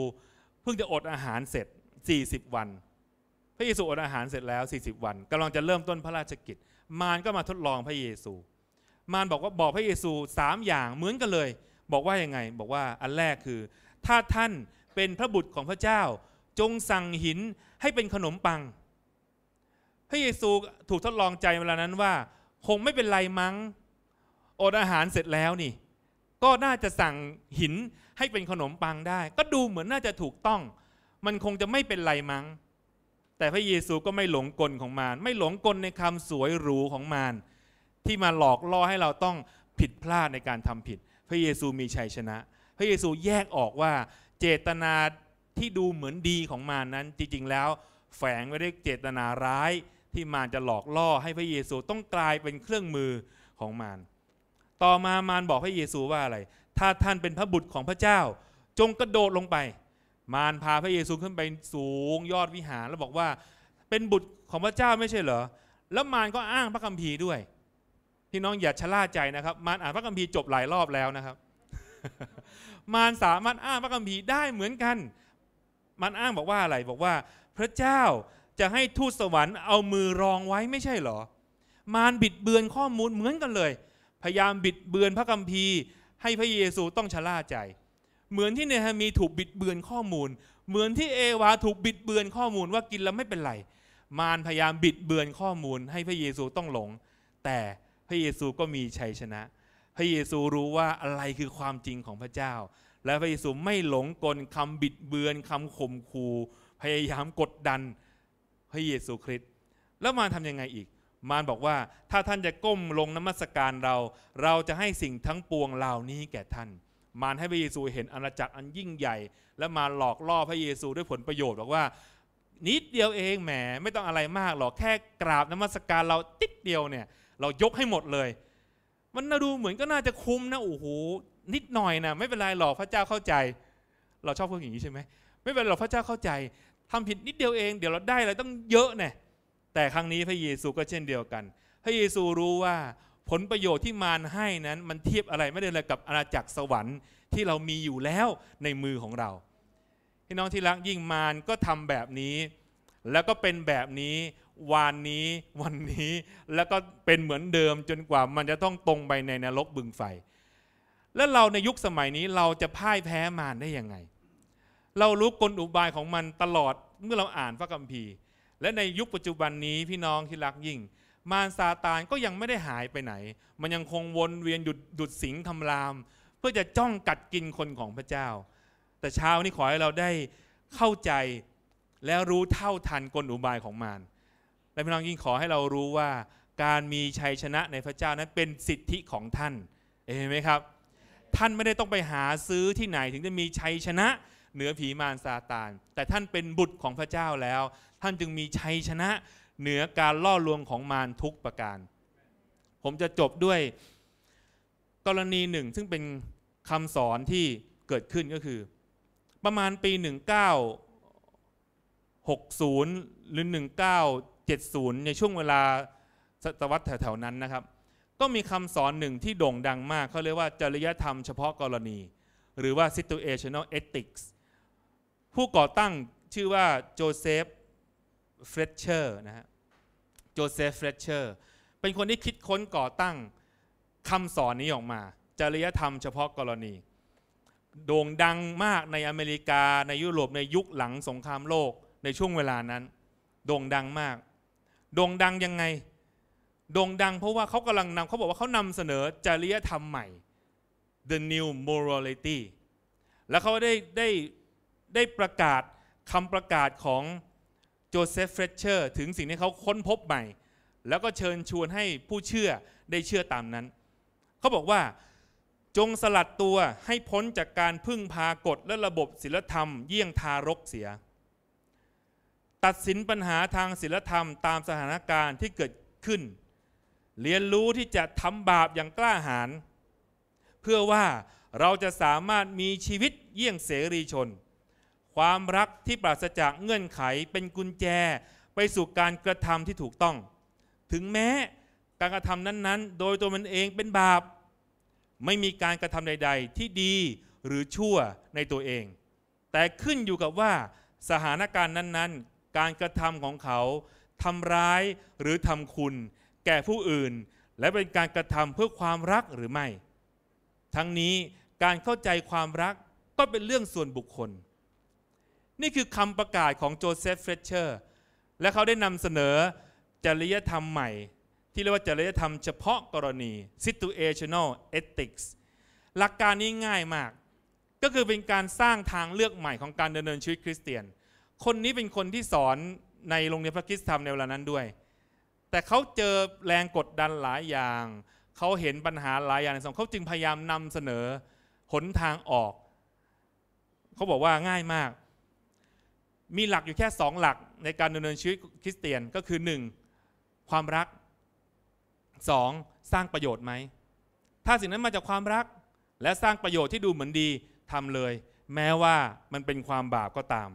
เพิ่งจะอดอาหารเสร็จ 40 วัน พระเยซูอดอาหารเสร็จแล้ว 40 วันกำลังจะเริ่มต้นพระราชกิจ มารก็มาทดลองพระเยซู มารบอกว่าบอกพระเยซู 3 อย่างเหมือนกันเลย บอกว่ายังไง บอกว่าอันแรกคือถ้าท่านเป็นพระบุตรของพระเจ้า จงสั่งหินให้เป็นขนมปัง พระเยซูถูกทดลองใจเวลานั้นว่า คงไม่เป็นไรมัง้งอดอาหารเสร็จแล้วนี่ ก็น่าจะสั่งหินให้เป็นขนมปังได้ ก็ดูเหมือนน่าจะถูกต้อง มันคงจะไม่เป็นไรมัง้ง แต่พระเยซูก็ไม่หลงกลของมารไม่หลงกลในคำสวยหรูของมารที่มาหลอกล่อให้เราต้องผิดพลาดในการทำผิด พระเยซูมีชัยชนะพระเยซูแยกออกว่าเจตนาที่ดูเหมือนดีของมารนั้น จริงๆแล้วแฝงไว้ด้วยเจตนาร้ายที่มารจะหลอกล่อให้พระเยซูต้องกลายเป็นเครื่องมือของมารต่อมามารบอกพระเยซูว่าอะไร ถ้าท่านเป็นพระบุตรของพระเจ้า จงกระโดดลงไป มารพาพระเยซูขึ้นไปสูงยอดวิหาร แล้วบอกว่าเป็นบุตรของพระเจ้าไม่ใช่เหรอแล้วมารก็อ้างพระคัมภีร์ด้วยพี่น้องอย่าชะล่าใจนะครับ มารอ่านพระคัมภีร์จบหลายรอบแล้วนะครับมารสามารถอ้างพระคัมภีร์ได้เหมือนกันมันอ้างบอกว่าอะไรบอกว่า พระเจ้าจะให้ทูตสวรรค์เอามือรองไว้ไม่ใช่หรอ มารบิดเบือนข้อมูลเหมือนกันเลย พยายามบิดเบือนพระคัมภีร์ ให้พระเยซูต้องชะล่าใจ เหมือนที่ เนฮามีถูกบิดเบือนข้อมูล เหมือนที่เอวาถูกบิดเบือนข้อมูลว่ากินแล้วไม่เป็นไร มารพยายามบิดเบือนข้อมูลให้พระเยซูต้องหลง แต่พระเยซูก็มีชัยชนะพระเยซูรู้ว่าอะไรคือความจริงของพระเจ้า และพระเยซูไม่หลงกลคำบิดเบือนคำข่มขู่พยายามกดดันพระเยซูคริสต์แล้วมารทำยังไงอีก มารบอกว่าถ้าท่านจะก้มลงนมัสการเรา เราจะให้สิ่งทั้งปวงเหล่านี้แก่ท่าน มารให้พระเยซูเห็นอาณาจักรอันยิ่งใหญ่ และมาหลอกล่อพระเยซูด้วยผลประโยชน์ บอกว่า นิดเดียวเองแหมไม่ต้องอะไรมากหรอกแค่กราบนมัสการเราติดเดียวเนี่ยเรายกให้หมดเลยมันน่าดูเหมือนก็น่าจะคุ้มนะโอ้โหนิดหน่อยนะไม่เป็นไรหรอกพระเจ้าเข้าใจ เราชอบพวกอย่างนี้ใช่ไหมไม่เป็นไรหรอกพระเจ้าเข้าใจ ทำผิดนิดเดียวเองเดี๋ยวเราได้อะไรต้องเยอะแน่แต่ครั้งนี้พระเยซูก็เช่นเดียวกัน พระเยซูรู้ว่าผลประโยชน์ที่มารให้นั้น มันเทียบอะไรไม่ได้เลยกับอาณาจักรสวรรค์ที่เรามีอยู่แล้วในมือของเราพี่น้องที่รักยิ่งมารก็ทำแบบนี้ แล้วก็เป็นแบบนี้วานนี้วันนี้แล้วก็เป็นเหมือนเดิมจนกว่ามันจะต้องตรงไปในนรกบึงไฟ แล้วเราในยุคสมัยนี้เราจะพ่ายแพ้มารได้ยังไง เรารู้กลอุบายของมันตลอดเมื่อเราอ่านพระคัมภีร์ และในยุคปัจจุบันนี้พี่น้องที่รักยิ่ง มารซาตานก็ยังไม่ได้หายไปไหน มันยังคงวนเวียนหยุดดุดสิงคำราม เพื่อจะจ้องกัดกินคนของพระเจ้า แต่เช้านี้ขอให้เราได้เข้าใจแล้วรู้เท่าทันกลอุบายของมารและพี่น้องยิ่งขอให้เรารู้ว่า การมีชัยชนะในพระเจ้านั้นเป็นสิทธิของท่านเห็นไหมครับ ท่านไม่ได้ต้องไปหาซื้อที่ไหนถึงจะมีชัยชนะเหนือผีมารซาตาน แต่ท่านเป็นบุตรของพระเจ้าแล้ว ท่านจึงมีชัยชนะเหนือการล่อลวงของมารทุกประการ ผมจะจบด้วยกรณีหนึ่งซึ่งเป็นคำสอนที่เกิดขึ้นก็คือ ประมาณปี 1960หรือ19 70ในช่วงเวลาศตวรรษแถว ๆ นั้นนะครับ ก็มีคำสอนหนึ่งที่โด่งดังมากเขาเรียกว่า จริยธรรมเฉพาะกรณี หรือว่า situational ethics ผู้ก่อตั้งชื่อว่าโจเซฟเฟรชเชอร์นะฮะ โจเซฟเฟรชเชอร์ เป็นคนที่คิดค้นก่อตั้งคำสอนนี้ออกมา จริยธรรมเฉพาะกรณีโด่งดังมากในอเมริกาในยุโรปในยุคหลังสงครามโลกในช่วงเวลานั้นโด่งดังมากโด่งดังยังไงโด่งดังเพราะว่าเขากำลังนำเขาบอกว่าเขานำเสนอจริยธรรมใหม่ the new morality แล้วเขาได้ได้ได้ประกาศคำประกาศของโจเซฟเฟรเชอร์ถึงสิ่งที่เขาค้นพบใหม่ แล้วก็เชิญชวนให้ผู้เชื่อได้เชื่อตามนั้น เขาบอกว่าจงสลัดตัวให้พ้นจากการพึ่งพากฎและระบบศีลธรรมเยี่ยงทารกเสียตัดสินปัญหาทางศีลธรรมตามสถานการณ์ที่เกิดขึ้น เรียนรู้ที่จะทำบาปอย่างกล้าหาญเพื่อว่าเราจะสามารถมีชีวิตเยี่ยงเสรีชน ความรักที่ปราศจากเงื่อนไขเป็นกุญแจไปสู่การกระทำที่ถูกต้อง ถึงแม้การกระทำนั้นๆ โดยตัวมันเองเป็นบาป ไม่มีการกระทำใด ๆ ที่ดีหรือชั่วในตัวเอง แต่ขึ้นอยู่กับว่า สถานการณ์นั้น ๆการกระทำของเขาทำร้ายหรือทำคุณแก่ผู้อื่น และเป็นการกระทำเพื่อความรักหรือไม่ ทั้งนี้การเข้าใจความรักก็เป็นเรื่องส่วนบุคคล นี่คือคำประกาศของโจเซฟเฟรเชอร์และเขาได้นำเสนอจริยธรรมใหม่ ที่เรียกว่าจริยธรรมเฉพาะกรณี situational ethics หลักการนี้ง่ายมาก ก็คือเป็นการสร้างทางเลือกใหม่ของการดำเนินชีวิตคริสเตียนคนนี้เป็นคนที่สอนในโรงเรียนพระคิสธรรมในเวลานั้นด้วย แต่เขาเจอแรงกดดันหลายอย่าง เขาเห็นปัญหาหลายอย่างในสังคมเขาจึงพยายามนำเสนอ หนทางออก เขาบอกว่าง่ายมาก มีหลักอยู่แค่สองหลักในการดำเนินชีวิตคริสเตียนก็คือหนึ่งความรักสองสร้างประโยชน์ไหม ถ้าสิ่งนั้นมาจากความรักและสร้างประโยชน์ที่ดูเหมือนดีทำเลย แม้ว่ามันเป็นความบาปก็ตาม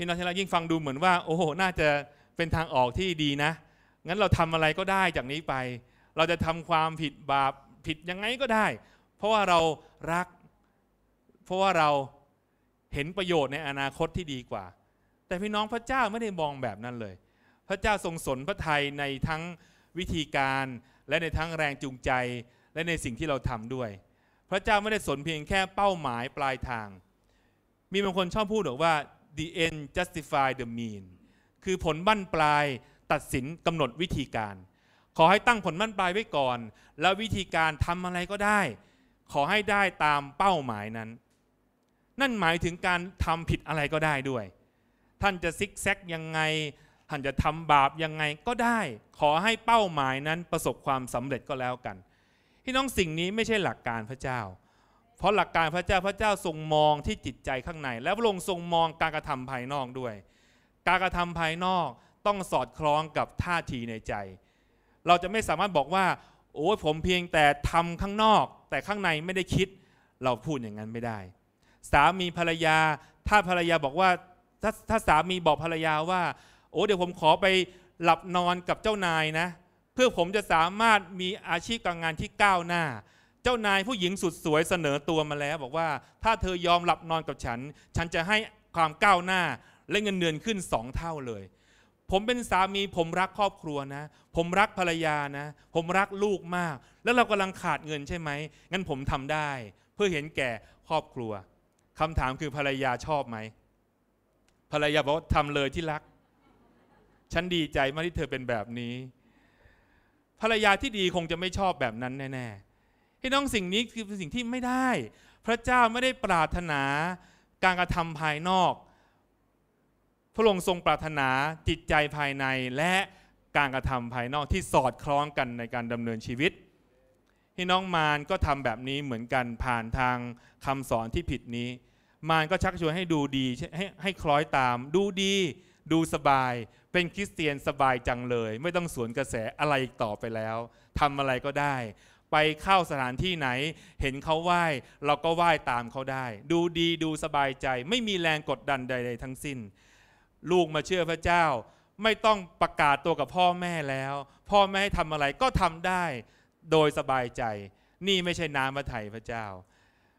พี่น้องชนวยิ่งฟังดูเหมือนว่า โอ้โหน่าจะเป็นทางออกที่ดีนะงั้นเราทำอะไรก็ได้จากนี้ไป เราจะทำความผิดบาปผิดยังไงก็ได้ เพราะว่าเรารักเพราะว่าเราเห็นประโยชน์ในอนาคตที่ดีกว่า แต่พี่น้องพระเจ้าไม่ได้มองแบบนั้นเลย พระเจ้าทรงสนพระทัยในทั้งวิธีการและในทั้งแรงจูงใจและในสิ่งที่เราทำด้วย พระเจ้าไม่ได้สนเพียงแค่เป้าหมายปลายทาง มีบางคนชอบพูดบอกว่า the end justify the mean คือผลบั้นปลายตัดสินกำหนดวิธีการ ขอให้ตั้งผลบั้นปลายไว้ก่อน แล้ววิธีการทำอะไรก็ได้ ขอให้ได้ตามเป้าหมายนั้น นั่นหมายถึงการทำผิดอะไรก็ได้ด้วย ท่านจะซิกแซกยังไงท่านจะทำบาปยังไงก็ได้ ขอให้เป้าหมายนั้นประสบความสำเร็จก็แล้วกัน ที่น้องสิ่งนี้ไม่ใช่หลักการพระเจ้าเพราะหลักการพระเจ้าพระเจ้าทรงมองที่จิตใจข้างใน แล้วพระองค์ทรงมองการกระทำภายนอกด้วย การกระทำภายนอกต้องสอดคล้องกับท่าทีในใจ เราจะไม่สามารถบอกว่า โอ้ผมเพียงแต่ทำข้างนอก แต่ข้างในไม่ได้คิด เราพูดอย่างนั้นไม่ได้ สามีภรรยาถ้าภรรยาบอกว่า ถ้าถ้าสามีบอกภรรยาว่าโอ้เดี๋ยวผมขอไปหลับนอนกับเจ้านายนะ เพื่อผมจะสามารถมีอาชีพการงานที่ก้าวหน้าเจ้านายผู้หญิงสุดสวยเสนอตัวมาแล้ว บอกว่าถ้าเธอยอมหลับนอนกับฉัน ฉันจะให้ความก้าวหน้าและเงินเดือนขึ้นสองเท่าเลย ผมเป็นสามีผมรักครอบครัวนะ ผมรักภรรยานะ ผมรักลูกมาก แล้วเรากำลังขาดเงินใช่ไหมงั้นผมทำได้ เพื่อเห็นแก่ครอบครัวคำถามคือภรรยาชอบไหมภรรยาบอกว่าทำเลยที่รัก ฉันดีใจมากที่เธอเป็นแบบนี้ ภรรยาที่ดีคงจะไม่ชอบแบบนั้นแน่ๆพี่น้องสิ่งนี้คือเป็นสิ่งที่ไม่ได้ พระเจ้าไม่ได้ปรารถนาการกระทำภายนอกพระองค์ทรงปรารถนาจิตใจภายในและการกระทำภายนอกที่สอดคล้องกันในการดำเนินชีวิตพี่น้องมารก็ทำแบบนี้เหมือนกันผ่านทางคำสอนที่ผิดนี้ มารก็ชักชวนให้ดูดีให้ให้คล้อยตาม ดูดี ดูสบายเป็นคริสเตียนสบายจังเลย ไม่ต้องสวนกระแสอะไรอีกต่อไปแล้ว ทำอะไรก็ได้ไปเข้าสถานที่ไหน เห็นเขาไหว้ เราก็ไหว้ตามเขาได้ ดูดีดูสบายใจ ไม่มีแรงกดดันใด ๆ ทั้งสิ้น ลูกมาเชื่อพระเจ้า ไม่ต้องประกาศตัวกับพ่อแม่แล้ว พ่อแม่ให้ทำอะไรก็ทำได้โดยสบายใจ นี่ไม่ใช่น้ำพระทัยพระเจ้า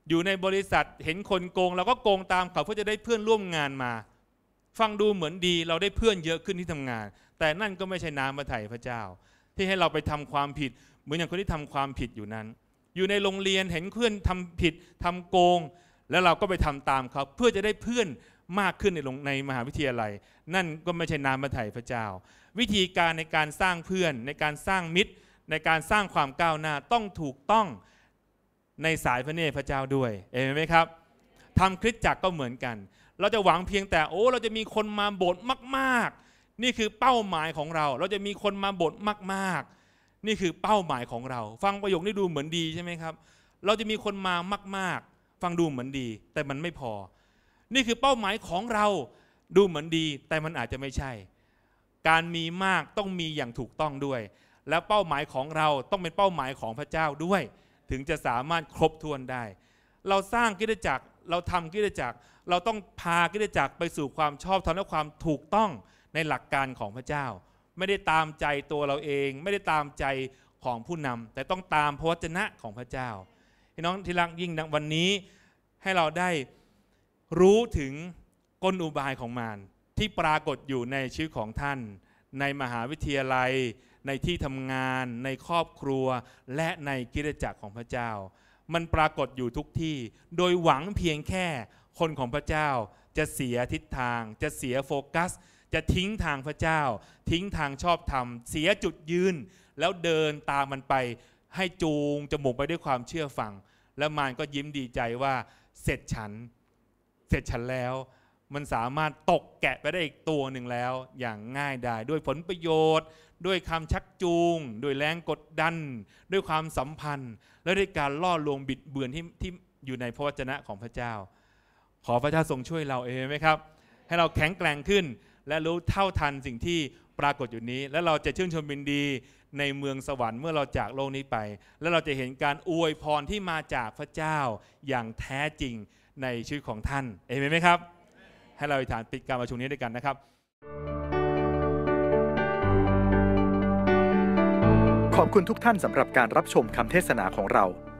อยู่ในบริษัทเห็นคนโกงเราก็โกงตามเขาเพื่อจะได้เพื่อนร่วมงานมา ฟังดูเหมือนดีเราได้เพื่อนเยอะขึ้นที่ทำงาน แต่นั่นก็ไม่ใช่น้ำพระทัยพระเจ้า ที่ให้เราไปทำความผิดมือนอย่างคนที่ทำความผิดอยู่นั้น อยู่ในโรงเรียนเห็นเพื่อนทำผิดทำโกง แล้วเราก็ไปทำตามเขาเพื่อจะได้เพื่อนมากขึ้นในในมหาวิทยาลัย นั่นก็ไม่ใช่นามาไถ่พระเจ้า วิธีการในการสร้างเพื่อน ในการสร้างมิตรในการสร้างความก้าวหน้าต้องถูกต้องในสายพระเนตรพระเจ้าด้วยเเมนไหมครับทำคริสตจักรก็เหมือนกัน เราจะหวังเพียงแต่โอ้เราจะมีคนมาโบสถ์มากๆ นี่คือเป้าหมายของเรา เราจะมีคนมาโบสถ์มากๆนี่คือเป้าหมายของเราฟังประโยคนี้ดูเหมือนดีใช่ไหมครับ เราจะมีคนมามาก ๆ ฟังดูเหมือนดี แต่มันไม่พอ นี่คือเป้าหมายของเราดูเหมือนดี แต่มันอาจจะไม่ใช่ การมีมากต้องมีอย่างถูกต้องด้วย และเป้าหมายของเราต้องเป็นเป้าหมายของพระเจ้าด้วย ถึงจะสามารถครบถ้วนได้ เราสร้างกิจจักรเราทำกิจจักรเราต้องพากิจจักรไปสู่ความชอบธรรมและความถูกต้องในหลักการของพระเจ้าไม่ได้ตามใจตัวเราเอง ไม่ได้ตามใจของผู้นำ แต่ต้องตามพระวจนะของพระเจ้าพี่น้องที่รักยิ่งวันนี้ให้เราได้รู้ถึงกลอุบายของมารที่ปรากฏอยู่ในชีวิตของท่าน ในมหาวิทยาลัย ในที่ทำงาน ในครอบครัว และในกิจจักรของพระเจ้า มันปรากฏอยู่ทุกที่ โดยหวังเพียงแค่คนของพระเจ้าจะเสียทิศทาง จะเสียโฟกัสจะทิ้งทางพระเจ้าทิ้งทางชอบธรรมเสียจุดยืน แล้วเดินตามมันไปให้จูงจมูกไปด้วยความเชื่อฟังแล้วมารก็ยิ้มดีใจว่าเสร็จฉันเสร็จฉันแล้ว มันสามารถตกแกะไปได้อีกตัวหนึ่งแล้วอย่างง่ายดายด้วยผลประโยชน์ ด้วยคำชักจูงด้วยแรงกดดัน ด้วยความสัมพันธ์ และด้วยการล่อลวงบิดเบือนที่ที่อยู่ในพระวจนะของพระเจ้า ขอพระเจ้าทรงช่วยเราเองไหมครับ ให้เราแข็งแกร่งขึ้นและรู้เท่าทันสิ่งที่ปรากฏอยู่นี้ และเราจะชื่นชมบินดีในเมืองสวรรค์เมื่อเราจากโลกนี้ไป และเราจะเห็นการอวยพรที่มาจากพระเจ้าอย่างแท้จริงในชีวิตของท่าน เอเมนไหมครับ ให้เราอธิษฐานปิดการประชุมนี้ด้วยกันนะครับ ขอบคุณทุกท่านสำหรับการรับชมคำเทศนาของเรา